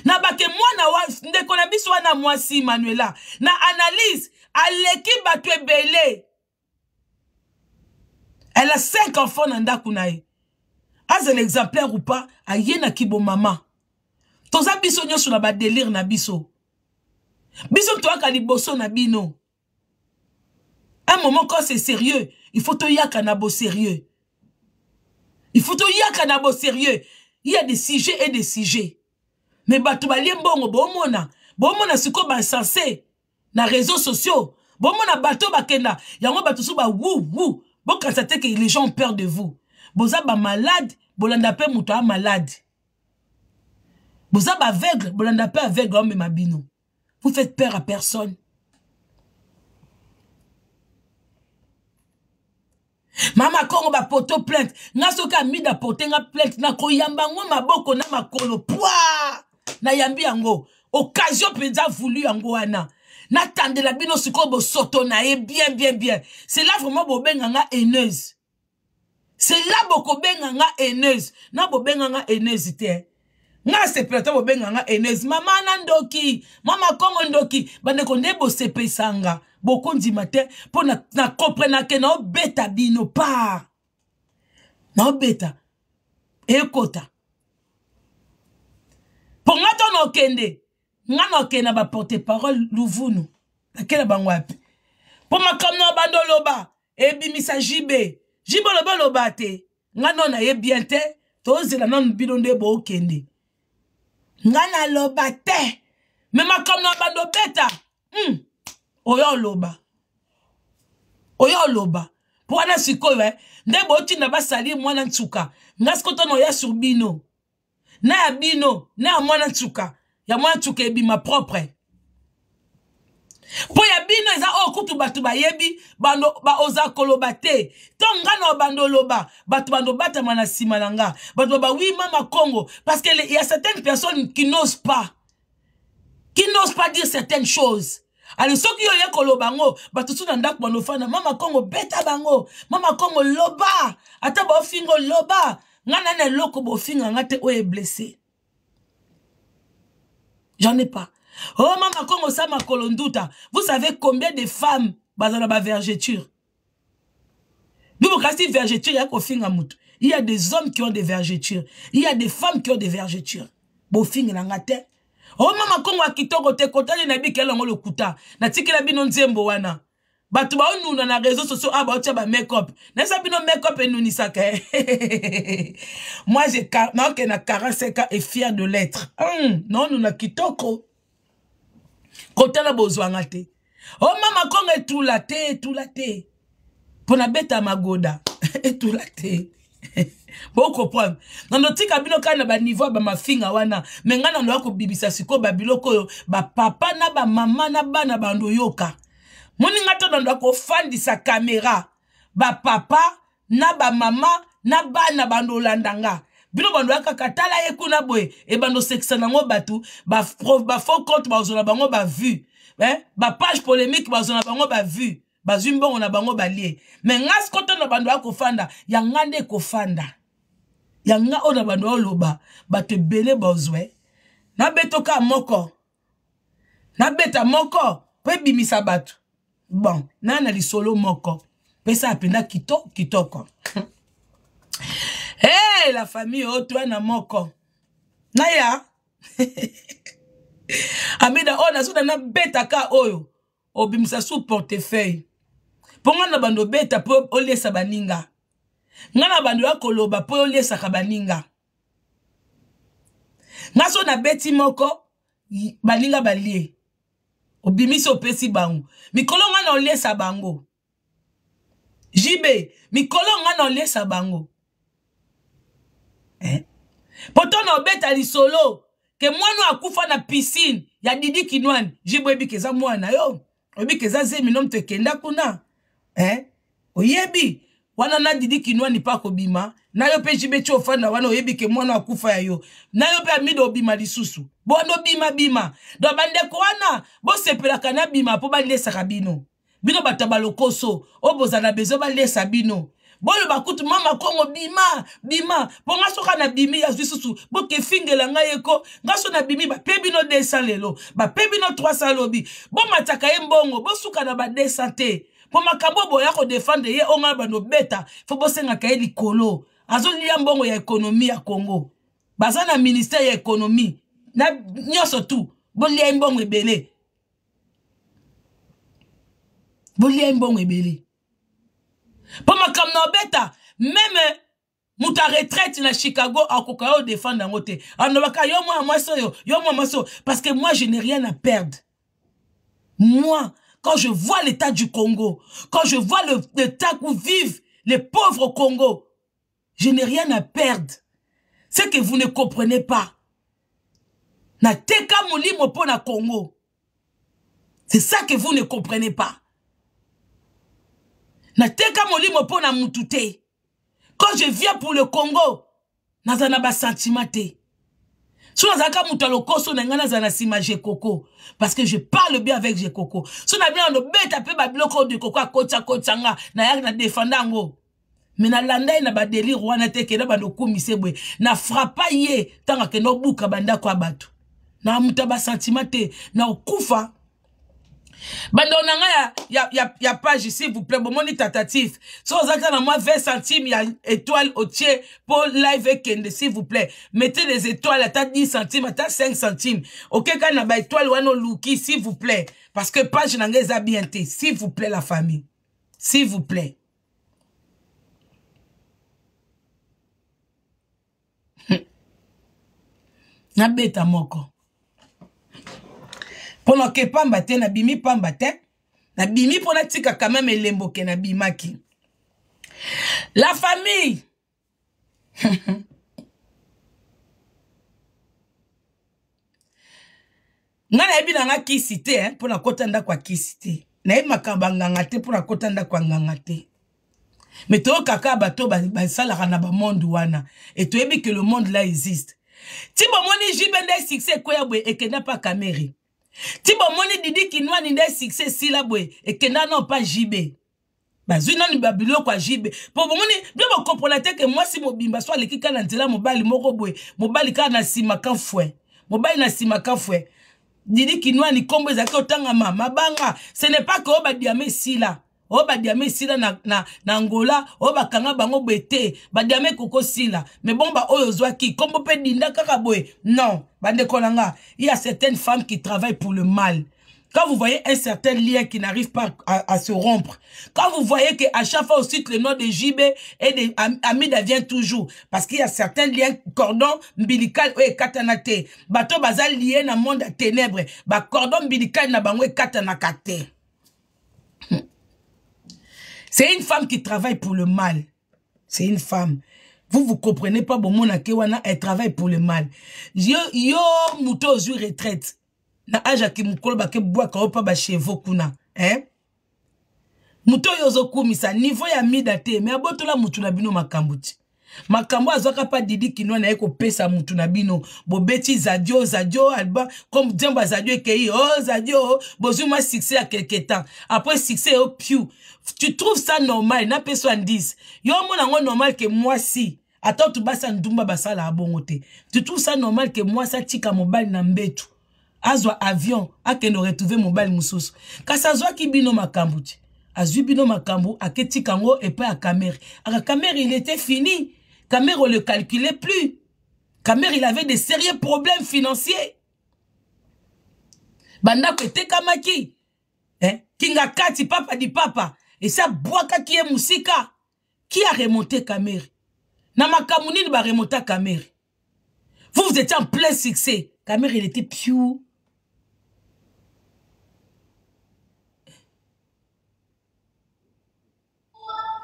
nabake mwana wa ndeko na biso wana mwasi manuela na analyse aleki bato ebele elle a cinq enfants na ndako na ye azala exemplaire ou pas aye na kibomama toza biso nyonso na badelire na biso biso toyaka liboso na bino un moment quand c'est sérieux il faut toyaka na bosérieux il faut toyaka na bosérieux il y a des sujets et des sujets me bato balie mbongo bomona bomona sikoyo bansensé na réseaux sociaux bomona bato bakenda yango bato so bawuwu bokanisa te ke les gens ont peur de vous boza bamalade bolanda mpe moto a ah, malade boza baaveugle bolanda mpe aveugle omema bino vous faites peur à personne mama kongo bapoto plainte nga soki amida porte nga plainte nakoyamba yango maboko na makolo pwa nayambi yango occasion mpenza vulu yango wana natandela bino sikoyo bosoto na ye bien bien bien cela vraiment bobenganga haineuse cela bokobenganga haineuse na bobenganga haineuse te nga sepelata bobenganga haineuse mama na ndoki mama kongo ndoki bandeko nde bosepesanga bokondima te mpo na comprenake naobeta bino par naobeta ekota mpo nga to nokende nga nokende na baporte parole luvunu nakenda bango api mpo makambo na bando oloba ebimisa jibe jibe oloba oloba te nga no nayebien te tozela nanu bino nde bookende nga naloba te me makambo na bando obeta mm. oya oloba oya oloba mpo wana sikoyo e nde botinda basali mwana ntsuka nga siko ntona oya sur bino na ya bino na ya mwana ntsuka ya mwana ntsuka ebima propre mpo ya bino eza oyo kutu bato bayebi baoza koloba te to nga na obanda oloba bato bando batama na nsima na nga bato babawima makongo parce que ya certaines personnes qui n'ose pas qui n'ose pas dire certaines choses alo soki yo koloba "kolobango, bato su na ndako mama kongo beta bango bah, mama kongo loba ata fingo loba, ngai ne loko bofinga nga te blessé. Oh, blessé? j'en ai pas oh mama kongo sa makolo vous savez combien de femmes baza na bavergeture bible kasi vergeture ya finga mout. il y a des hommes qui ont des vergetures il y a des femmes qui ont des vergetures bofingela nga te omama kongo ya kitoko te kotali na bikela yango lokuta natikela bino nzembo wana bato baonuna na réseau sociaux a baotia bamakeup nayesa bino makeup enunisaka eh, eh, eh, moi naokende na 45 ans et fier de lettre hum, naonuna kitoko kotala bozwanga te omama kongo etula te etula te mpo na beta magoda etula te bokopwame na notika bino kaka na baniveau ya bamafinga wana me ngai na ndoya kobibisa sikoyo babiloko oyo bapapa na bamama na bana bandoyoka moni ngai to na ndoya kofandisa kamera bapapa na bamama na bana bandolanda nga bino bandoya kaka tala ye kuna boye ebandosekisa nango bato bafaux compte bazwa na bango bavue bapage polémique bazwa na bango bavue bazwi mbongo na bango balie me nga siko to na bando akofanda yanga nde ekofanda yanga oyo na bando oloba bato ebele bozwe nabetoka moko nabeta moko mpo ebimisa bato bon naa na lisolo moko mpesa apenda kito kitoko hey, la famille oyo oh, toyana moko naya amida oyo oh, nazonda nabetaka oyo obimisa su portefeuille mpo ngai na bando obeta mpo oliesa baninga ngai na bando ya koloba mpo oliesaka baninga ngai so nabeti moko baninga balie obimisi opesi bango mikolo ngai na oliesa bango jibe mikolo ngai na oliesa bango eh? poto na obeta lisolo ke mwana akufa na piscine ya didi kinwani jibe oyebika eza mwana yo oyebika eza zemi no moto ekenda kuna eh? oyebi wana nadidi kinwani mpo akobima nayo mpe jibe ti ofanda wana oyebi ke mwana akufa ya yo nayo mpe amide obima lisusu bondo bimabima don bandeko wana bosepelaka na bima mpo balesaka bino bino bato balokoso oyo bozala bezo balesa bino boyo bakutu mama kongo bima bima mpo nga soka na bimi yazwi susu boke efingela ngai eko nga so na bimi bape bino 200 lelo bape bino 300 lobi bomataka ye mbongo bosuka na ba 200 te mpo makambo boya kodefendre ye onga bano beta fo bosengaka ye likolo azolia mbongo ya ekonomi ya congo baza na ministère ya ekonomi na nyonso tu bolia mbongo ebele bolia mbongo ebele mpo makambo na obeta meme moto aretraite na chicago akoka yo odefendre yango te alobaka yo mwana mwasi oyo yo mwana mwasi oyo parce que moi je n'ai rien à perdre moi quand je vois l'état du Congo, quand je vois l'état où vivent les pauvres au Congo, je n'ai rien à perdre. Ce que vous ne comprenez pas. Na teka na Congo. C'est ça que vous ne comprenez pas. Na teka na Quand je viens pour le Congo, nazana ba sentimenté. so nazalaka moto ya lokoso na ngai nazala na nsima jekoko parce que je parle bien avec jekoko so na bino nobeta mpe babiloko oyo jekoko akotiakotisa nga nayaki na defanda yango me nalanda ye na badelire wana te kenda bando okumisa boye na frappa ye ntango akenda obuka bandako ya bato na moto ya basentima te na okufa Il y ya, ya, ya, page s'il vous plaît Bon, tatatif so oza kaka na moi 20 centimes. ya étoile otie pour live kende, s'il vous plaît mettez des étoiles à 10 à à 5 OK kana na étoile wano luki, s'il vous plaît parce que page na za bien s'il vous plaît la famille s'il vous plaît hm. nabeta moko mpo noke pamba te nabimi pamba te nabimi mpo natika quand même elembo ke nabimaki la famille nga nayebi nanga kisi te eh, mpo nakɔta ndako ya kisi te nayebi makambo ya nganga te mpo nakɔta ndako ya nganga te me toyo kaka bato basalaka na bamonde wana e toyebi ke le monde la existe ti bomoni jibe nde succès ekoya boye ekenda mpa kameri ti bomoni didi kinwani nde sukse esila boye ekenda na opa jibe bazwi nanu babiloko ya jibe mpo bomoni bie bokomprona te ke mwasi mobimba so aleki kaka na nzela mobali moko boye mobali kaka na nsima ka fwe mobali na nsima ka fwe didi kinwani nkombo ezalaki otangama mabanga ce n'est pas ke oyo badiame esila Oba oh, badiame sila na, na, na ngola oba oh, kanga bango boye te badiame ekokosila me bomba oyo ki, nkombo pe dinda kaka boye non bande na il y a certaines femmes qui travaillent pour le mal quand vous voyez un certain lien qui n'arrive pas à, à, se rompre, quand vous voyez qu'à chaque fois, aussi le nom de JB et de Amida vient toujours, parce qu'il y a certains liens, cordon ombilical et katanate, Bato bazal lié dans le monde ténèbres, ba cordon ombilical na bango katanakate. C'est une femme qui travaille pour le mal. C'est une femme. Vous, vous comprenez pas, bon, mon wana, elle travaille pour le mal. Yo, yo, mouto, ozu, retraite. Na aja ki mukolo bake bwaka opa ba chevo kuna. Hein? Mouto yozo kumisa, niveau ya mida te, me abotola moutou na bino makambuti. makambo azwaka mpa didi kino na ye kopesa mutu na bino bobeti zadio zadio alba comme nzembo zadio ekei o oh, zadio bozwi mwa succès ya quelque temps après succès yo oh, piu tu trouves ça normal napesa andise yo omona yango normal ke mwasi ata otu basa ndumba basala ya bongo te tu trouves ça normal ke mwasi atika mobali na mbetu azwa avion akende retrouve mobali mosusu kasi azwaki bino makambo te azwi bino makambo aketika yango epai ya camere aka camere il était fini Kamer, on ne le calculait plus. Kamer, il avait des sérieux problèmes financiers. bandako etekamaki eh? kinga kati papa di papa esi abwakaki ye mosika ki aremonte kamere na makambo nini baremonta kamere vous vous étiez en plein succès kamere il était piou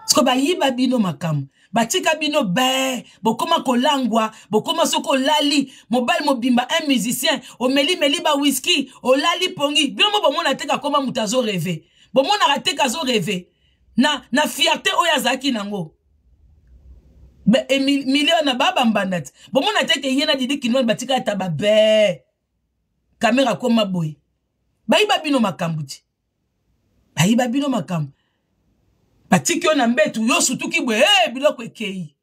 ceke bayiba bino makambo batika bino be bokóma kolangwa bokóma soki olali mobali mobimba un musicien omelimeli bawiski olali pongi bino mo bomona te kakóma moto azoreve bomonaka te kazoreve na, na fierté oyo azalaki nango e, milio na babambanda te bomona te ke ye na didi kinwani batika ata babe kamera akóma boye bayiba bino makambo ti bayiba bino makambo batiki yo na mbetu yo sutuki boye e eh, biloko ekei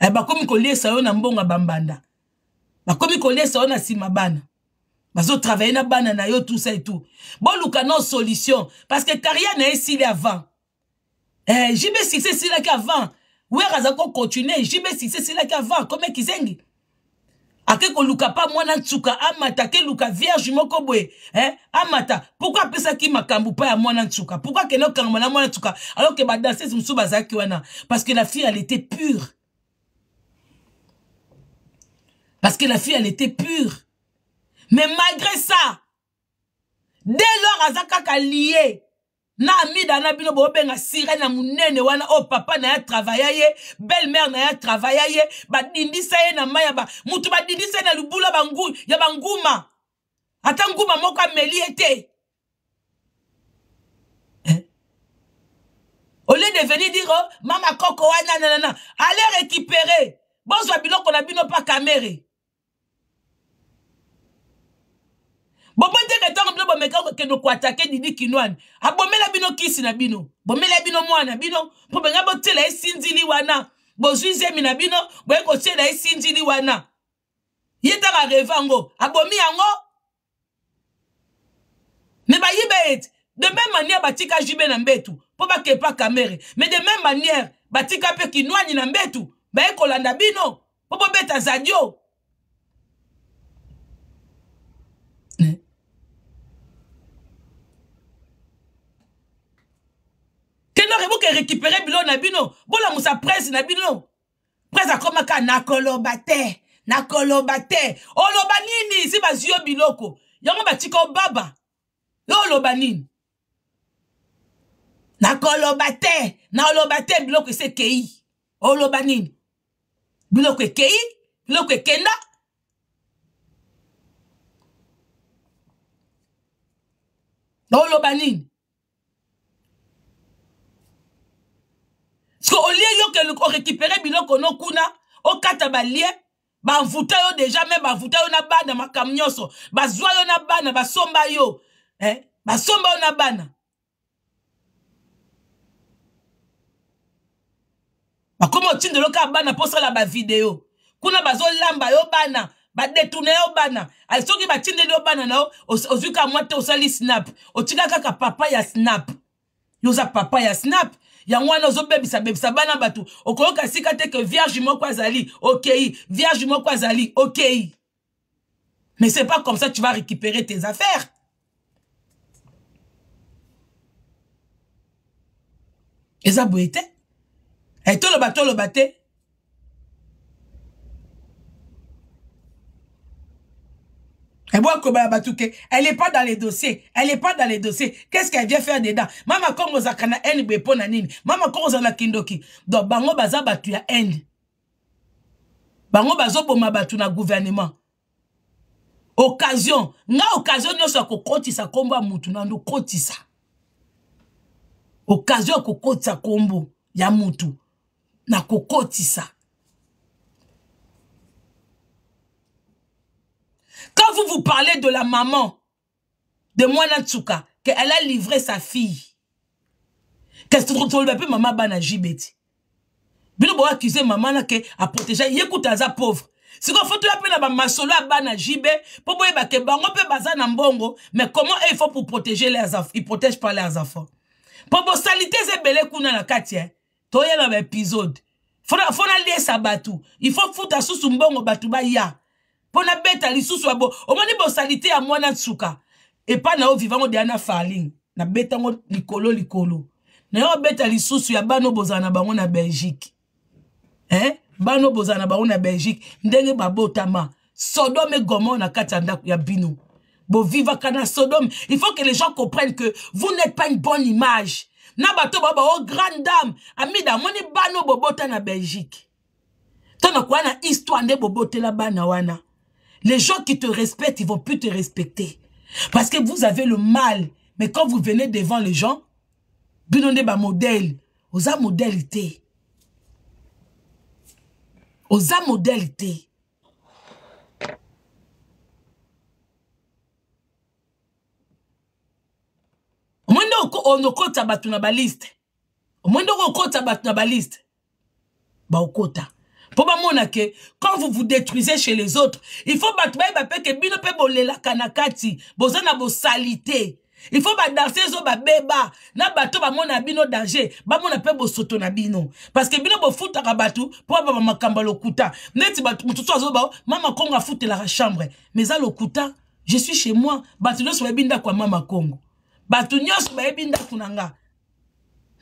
eh, bakomi koliesa yo na mbongo ya bambanda bakomi koliesa yo na nsima bana bazotravaille na bana na yo tout ça et tout boluka non solution parce que carrière na ye esili avant eh, jb6 esilaki avant wer aza kocontinue jb6 esilaki avant kome kizengi ake koluka pa mwana tsuka, amata luka vierge moko boye eh? amata pourkui apesaki m'a pa ya mwana tsuka? Pourquoi Pourquoi okangama na mwana ntsuka alors ke badansese mosusu msuba wana parce que la fille elle était pure parce que la fille elle était pure mais malgré ça dès lors azaka ka lié na amida na bino bobenga sirene ya monene wana oyo oh, papa na ye atravaya ye belle-mare na ye atravaya ye badindisa ye na mai ya ba motu badindisa ye na libula bangu, ya banguma ata nguma moko ameli ye te eh? au lieu de venir dire oh, mama koko wana nanana ale récupérer bozwa biloko na bino mpa kamere bobondeka ntango bino bomeka kokende koatake didi kinwani abomela bino kisi na bino bomela bino mwana bino mpo benga botiela ye sinzili wana bozwi zemi na bino boye kotiela ye sinzili wana ye taka revango abomi yango me bayiba ete de même manière batika jibe na mbetu mpo bakepa kamere me de même manière batika mpe kinwani na mbetu baye kolanda bino mpo bobeta zadio tenor eboke récupere biloko na bino bolamusa presse na bino presse akomaka nakoloba te nakoloba te oloba nini si bazwi yo biloko yango batika obaba yo oloba nini nakoloba te naoloba te biloko ese ekei oloba nini biloko ekei biloko ekenda oloba nini parce que olie yo orécupere biloko no kuna okata balie bamvuta yo deja me bamvuta yo na bana makambo nyonso bazwa yo na bana basomba yo eh? basomba yo na bana bakómi otindela kaka bana mpo osala bavideo kuna bazolamba yo bana badetourne yo bana soki batindeli yo bana na yo ozwi ka mwa te osali snap otika kaka papa ya snap yoza papa ya snap yango wana ozobebisa bebisa bana batu. okoyoka sika te ke vierge moko Zali? okei vierge moko Zali. okei mais c'est pas comme ça tu vas récupérer tes affaires Et Et tout le bateau le bateau. Elle n'est pas dans les dossiers. Elle n'est pas dans les dossiers. Qu'est-ce qu'elle vient faire dedans? Maman, comme vous avez haine, vous n'avez Maman, comme vous avez kindoki. Donc, bango baza batu ya haine. Bango bazo boma batu na gouvernement. Occasion. Nga occasion nyo sa kokotisa kombo ya mutu na kotisa. Occasion kokotisa kombo ya mutu na kokotisa. Quand vous vous parlez de la maman de Moana Tsuka, qu'elle a livré sa fille, qu'est-ce que Vous as maman bana jibeti? Bino bo accuser maman là que a protéger yekutaza pauvre. Si qu'on faut tu appeler la masolo à bana jibe, pour boye ba ke bango pe baza na mbongo, mais comment il faut pour protéger les enfants, il protège pas les enfants. Pour bo salité ze belé kuna na katie. Hein. Toi na épisode. Faut faut aller à sa batou. Il faut foutre sous mbongo batu ba ya. mpo nabeta lisusu ya bo omoni bosali te ya mwana nsuka epai na yo vivango deya na farling nabetango likolo likolo na yo obeta lisusu ya bana bozala na bango na belgique eh? bana bozala na bango na belgique ndenge babotama sodome gomor na kati ya ndako ya bino bovivaka na sodome il faut que les gens comprennent que vous n'êtes pas une bonne image na bato bao bao oh, grande dame amida amoni bana bobota na belgique to na koya na histoire nde bobotela bana wana Les gens qui te respectent, ils vont plus te respecter. Parce que vous avez le mal. Mais quand vous venez devant les gens, binonde ba modèle, oza modèle té. Oza modèle té. Omwende onokota bato na ba liste. Omwende onokota bato na ba liste. Ba okota. mpo ke quand vous vous détruisez chez les autres il faut battre ke bino pe bolelaka kanakati, kati boza na bo salité. il faut badanse ezo babeba na bato mona bino danger bamona bo soto na bino que bino bofutaka bato mpo bababa makambo ya lokuta neti bato mosusu zoba mama kongo la chambre mais à lokuta je suis chez moi bato nyonso bayebi kwa mama kongo bato nyonso ba binda na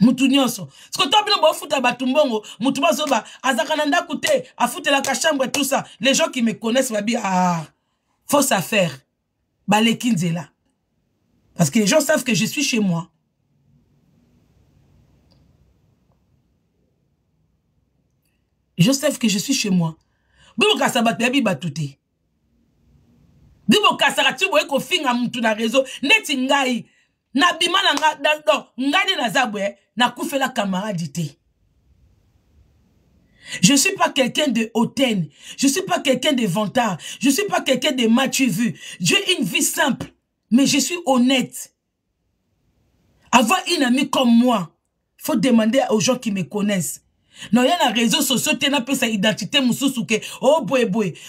mutu nyonso siko to bino bofuta bato mbongo mutu mo azoba azalaka na ndako te afutelaka chambre tout ça les gens qui me connaissent babi ah, fausse affaire baleki nzela parce que les gens savent que je suis chez moi je sais que je suis chez moi bibokasa bato yabi bato te bibokasaka ti boye kofinga mutu na réseau neti ngai Je oh, ne Je suis pas quelqu'un de hautaine. Je suis pas quelqu'un de vantard. Je suis pas quelqu'un de Mathieu vu. J'ai une vie simple, mais je suis honnête. Avoir une amie comme moi, faut demander aux gens qui me connaissent. Non, il y a des réseaux sociaux, pas identité, oh,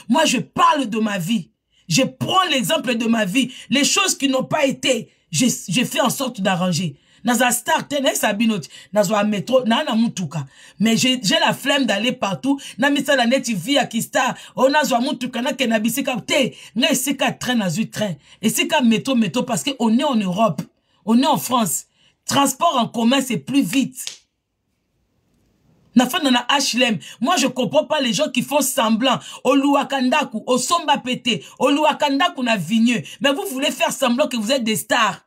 Moi, je parle de ma vie. Je prends l'exemple de ma vie. Les choses qui n'ont pas été j'ai fait en sorte d'arranger. Naza star métro, sabinoti, nazwa metro, nana mutuka. Mais j'ai la flemme d'aller partout. Na misala neti via ki star, o oh, nazwa mutuka na kenabisika te. Nga esika train nazu train. Esika métro métro parce que on est en Europe, on est en France. Transport en commun c'est plus vite nafanda na HLM moi je comprends pas les gens qui font semblant Luakandaku, au Somba pété au Luakandaku na vigneux mais vous voulez faire semblant que vous êtes des stars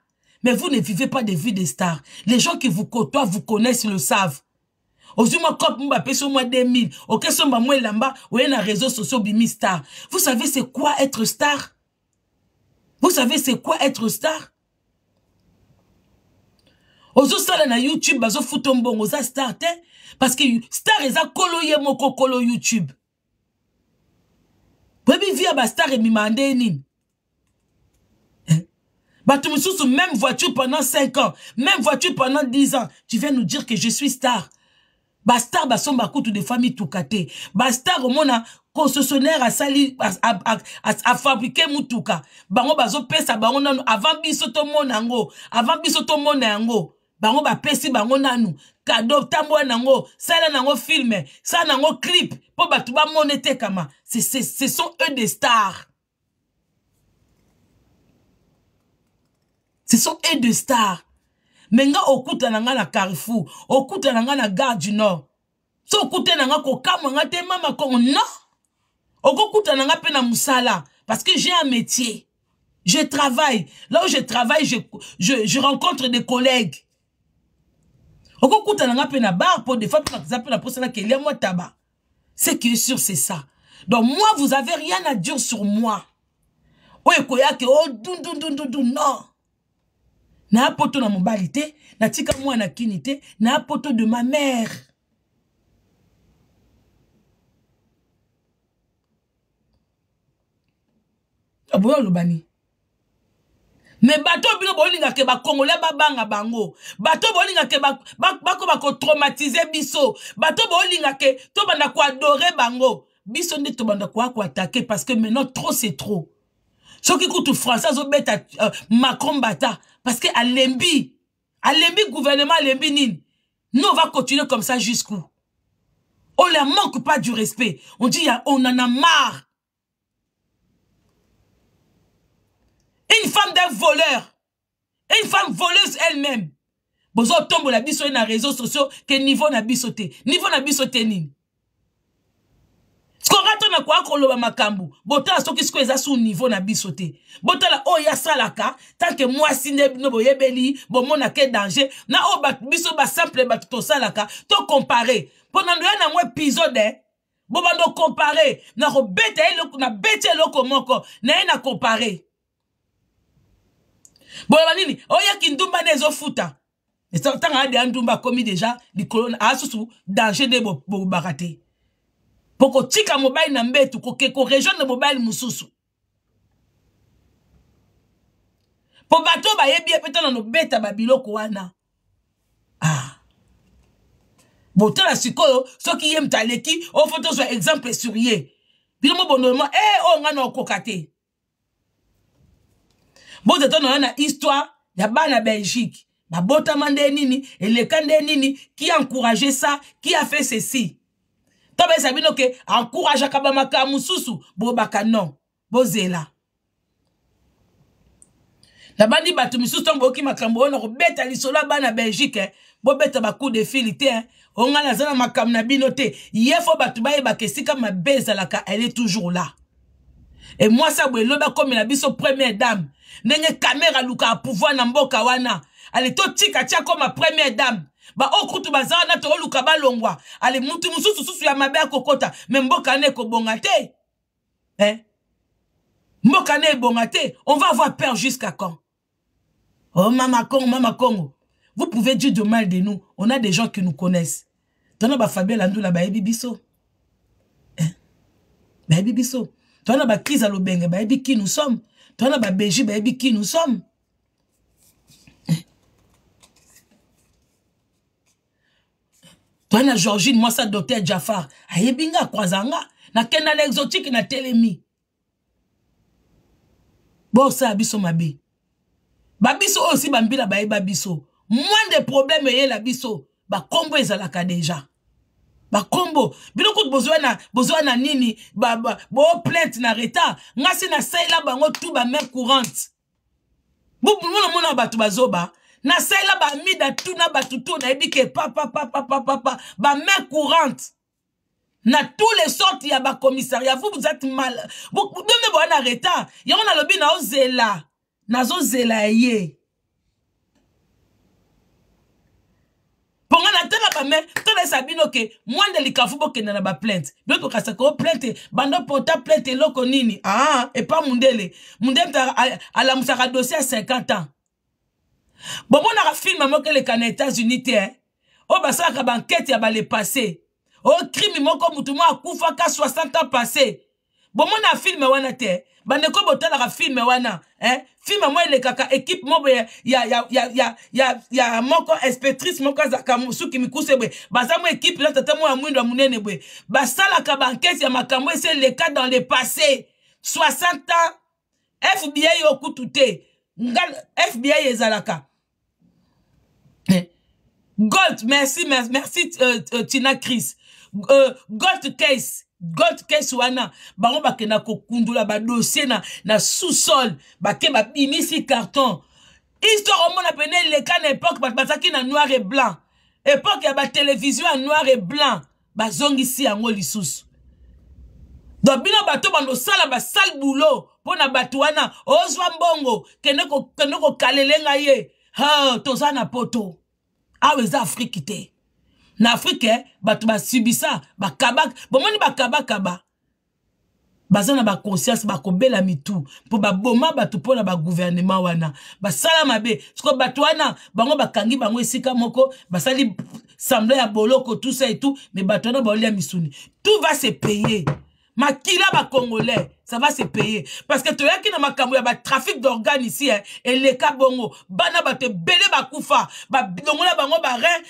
mais vous ne vivez pas des vies de stars les gens qui vous côtoient vous connaissent le savent ozwi mwa cop sur moi 2000 okesomba l'amba, ou oye na réseau sociaux bimi star vous savez c'est quoi être star vous savez c'est quoi être star ozosala na youtube bazofuta mbongo aux star parce que star eza kolo ye moko kolo youtube boyebi vi ya bastar emima nde nini eh? bato mosusu même voiture pendant 5 ans même voiture pendant 10 ans tu viens nous dire que je suis star bastar basomba kutu de fois mituka te bastar omona concessionnaire asali afabrike mutuka bango bazopesa bango nanu avant biso tomona yango avant biso tomona yango bango bapesi bango nanu kado tambola nango sala nango filme sala nango clip mpo bato bamona etekama ce sont eux des stars ce sont eux des stars me nga okutana nga na carrefour okutana nga na gare du nord so okutana nga kokamwa nga te mama kongo non okokutana nga mpe na mosala parce que j'ai un métier je travaille là où je travaille je, je, je rencontre des collègues okokutana nga mpe na bar mpo defa mpe naza mpe na mposa na kelia mwa taba ce qui est sûr c'est ça donc moi vous avez rien à dire sur moi oyo ekoya ke o oh, dundundundundu non naya poto na mobali te natika mwana kini te naya poto de ma mère oboyo ah, olobani Mais bato ke ba bolingaka ba banga bango bato ko ba ko traumatiser biso bato oyo bolingaka ko adorer bango biso nde tobanda ko attaquer parce que maintenant trop c'est trop qui kutu français azobeta beta euh, macron bata parce que alembi alembi gouvernement alembi nini nous on va continuer comme ça jusqu'où on ne manque pas du respect on dit on en a marre une femme d'un voleur une femme voleuse elle-même bozotombola biso ye na réseaux sociaux ke niveau na biso te niveau na biso te nini sikoka to na koya koloba makambo botala soki sikoyo eza su niveau na biso te botala oyo asalaka tanke mwasi nde bino boyebeli bomona ke danger na oyo biso basimple bato tosalaka tokompare mpona ndoya nango epizode eh, bobando kompare na kobeta na beti eloko moko na ye na kompare boloba nini oyaki ndumba nde ezofuta ntango adeya ndumba akomi deja likolo asusu danger nde bobaka te mpo kotika mobali na mbetu korejoindre mobali mosusu mpo bato bayebi ye mpe ntana nobeta babiloko wana ah. botala sikoyo soki ye moto aleki ofo tozwa exemple sur ye bino mo bonorma e eh, oyo oh, ngai na okoka te bozata na yo na histoire ya bana belgique babotama nde nini eleka nde nini qui encourage ça qui a fait ceci to bayesa bino ke encourageaka bamaka mosusu boyebaka non bozela nabandi bato misusu ntongo boyoki makambo oyo na kobeta lisolo ya bana belgique eh? bobeta bacoup de fili te eh? onga naza na makambo na bino te ye fo bato bayebaka esika mabe ezalaka elle est toujours là e mwasi aboye elobi akomela biso première dame ndenge kamera alukaka pouvoir na mboka wana ale totika tia akoma première dame oh, baokutu baza wana tooluka balongwa ale mutu mosusu susu ya mabe akokɔta me mboka wana ekobonga te eh? mboka wana ebonga te on va avoir peur jusqu'à quand oh mama congo mama congo vous pouvez dire du mal de nous on a des gens qui nous connaissent tona bafabie landula bayebi biso eh? bayebi biso toza na bakrise ya lobenge bayebi ki nous sommes toza na babeji bayebi ki nous sommes toya na georgine mwasi ya docteur jafar ayebi nga akwaza nga nakenda na exotike na telemi bosala biso mabe babiso oyo si bambila bayeba biso mwinde probleme eyela biso bakombo ezalaka deja bakombo bino kutu bozwa na, bozwa na nini boplainte na retard ngasi nasalela bango tu bamain courante bomonamona bato bazoba nasalela bamida tu na bato tu nayebi ke papapapapapapa bamain courante na tous les sortes ya bacommissariat vous vous êtes mal bomeme boya na retard yango nalobi naozela nazozela ye mponga natangaka me tolesa bino ke mwanda likafu bokende na baplainte bino tokasa ko plainte bando porta plainte eloko nini aa ah, epa mundele mundele alamusaka dossier ya 50 ans bomonaka filme moko eleka na états-unis te eh? oyo basalaka bankete ya balepase oyo crime moko motu mo akufaka 60 ans passé bomona filme wana te eh? bandeko botalaka filme wana eh? filme mo elekaka ekipe mo boye ya, ya, ya, ya, ya, ya moko inspectrice moko azalaka suki mikuse boye baza mo ekipe na tata mo ya mwindo ya monene boye basalaka bankete ya makambo esi eleka dans le passé 60 ans fbi okutu te nga fbi ezalaka eh. gold merci merci, merci euh, euh, tina cris euh, gold case gold case wana bango bakenda kokundula badossier na, na sous-sol bake babimisi carton histoire omona pene eleka na époque bato bazalaki na noir et blanc époque ya batelevizio ya noir et blanc bazongisi yango lisusu donc bino bato bandosala basale boulot mpo na bato wana ozwa mbongo kende kokalele ngai ye ah, toza na poto awa eza afriki te na afrike bato basubisa bakabaka bomoni bakabakaba baza na baconscience bakobela mitu mpo baboma bato mpo na baguvernema wana basala mabe siko bato wana bango bakangi bango esika moko basali sembla ya boloko tout ça et tout mais bato wana baolia misuni tout va se payer ma kila ba congolais ça va se payer parce que qui na makambo ya trafic d'organes ici hein les cas bongo bana ba kufa ba longola bango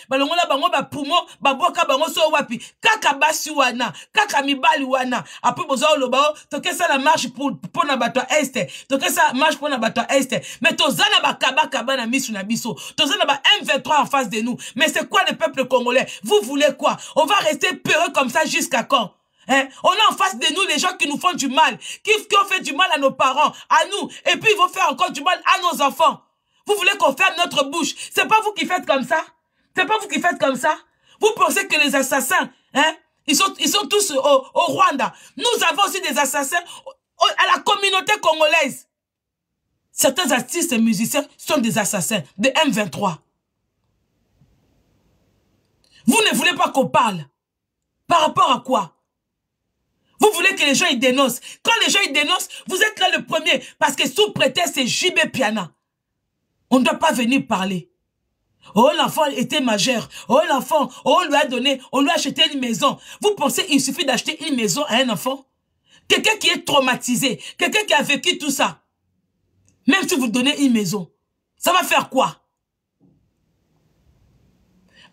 ba longola bango ba boka bango so wapi kaka basi wana kaka mibali wana apres bozwa toke ça la marche pour na bato est. toke ça marche pour na bato est. Mais mais toza na kaba na misu na biso tozana na ba m23 en face de nous mais c'est quoi le peuple congolais vous voulez quoi on va rester peureux comme ça jusqu'à quand Hein? On a en face de nous les gens qui nous font du mal, qui, ont fait du mal à nos parents, à nous, et puis ils vont faire encore du mal à nos enfants. Vous voulez qu'on ferme notre bouche. C'est pas vous qui faites comme ça. C'est pas vous qui faites comme ça. Vous pensez que les assassins, hein, ils sont, ils sont tous au, Rwanda. Nous avons aussi des assassins à la communauté congolaise. Certains artistes et musiciens sont des assassins de M23. Vous ne voulez pas qu'on parle. Par rapport à quoi vous voulez que les gens ils dénoncent. Quand les gens ils dénoncent, vous êtes là le premier. Parce que sous prétexte, c'est JB Piana. On ne doit pas venir parler. Oh, l'enfant était majeur. Oh, l'enfant, oh, on lui a donné, on lui a acheté une maison. Vous pensez il suffit d'acheter une maison à un enfant Quelqu'un qui est traumatisé, quelqu'un qui a vécu tout ça. Même si vous donnez une maison, ça va faire quoi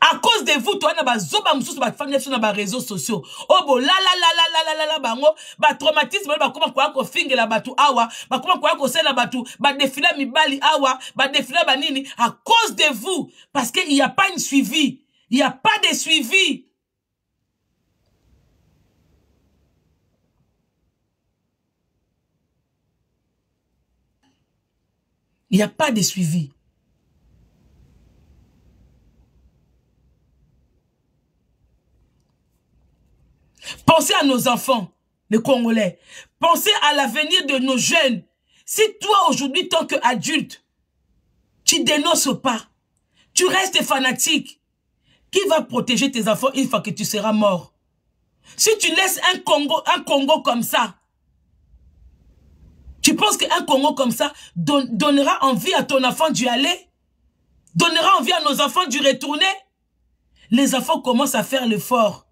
à cause de vous toi n'a towana bazoba mosusu ba biso na réseaux sociaux oh, la, la bango Ba batraumatisme oyo ko koya la bato awa la koya ba defila mi bali awa ba ba banini à cause de vous parce que il y a pas une suivi il y a pas de suivi Il n'y a pas de suivi. Pensez à nos enfants, les Congolais. Pensez à l'avenir de nos jeunes. Si toi, aujourd'hui, tant qu'adulte, tu dénonces pas, tu restes fanatique, qui va protéger tes enfants une fois que tu seras mort Si tu laisses un Congo, un Congo comme ça, tu penses qu'un Congo comme ça donnera envie à ton enfant d'y aller Donnera envie à nos enfants d'y retourner Les enfants commencent à faire l'effort.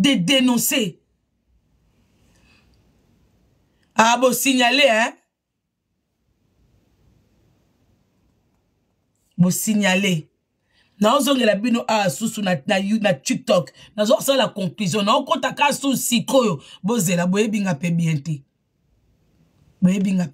de dénoncer. Ah, bon, signaler, hein? Bon, signaler. naozongela bino awa ah, susu na, na, na tiktok nazosala conclusion naokɔtaka susi koyo bozela boyebinga mpe bien te boyebinga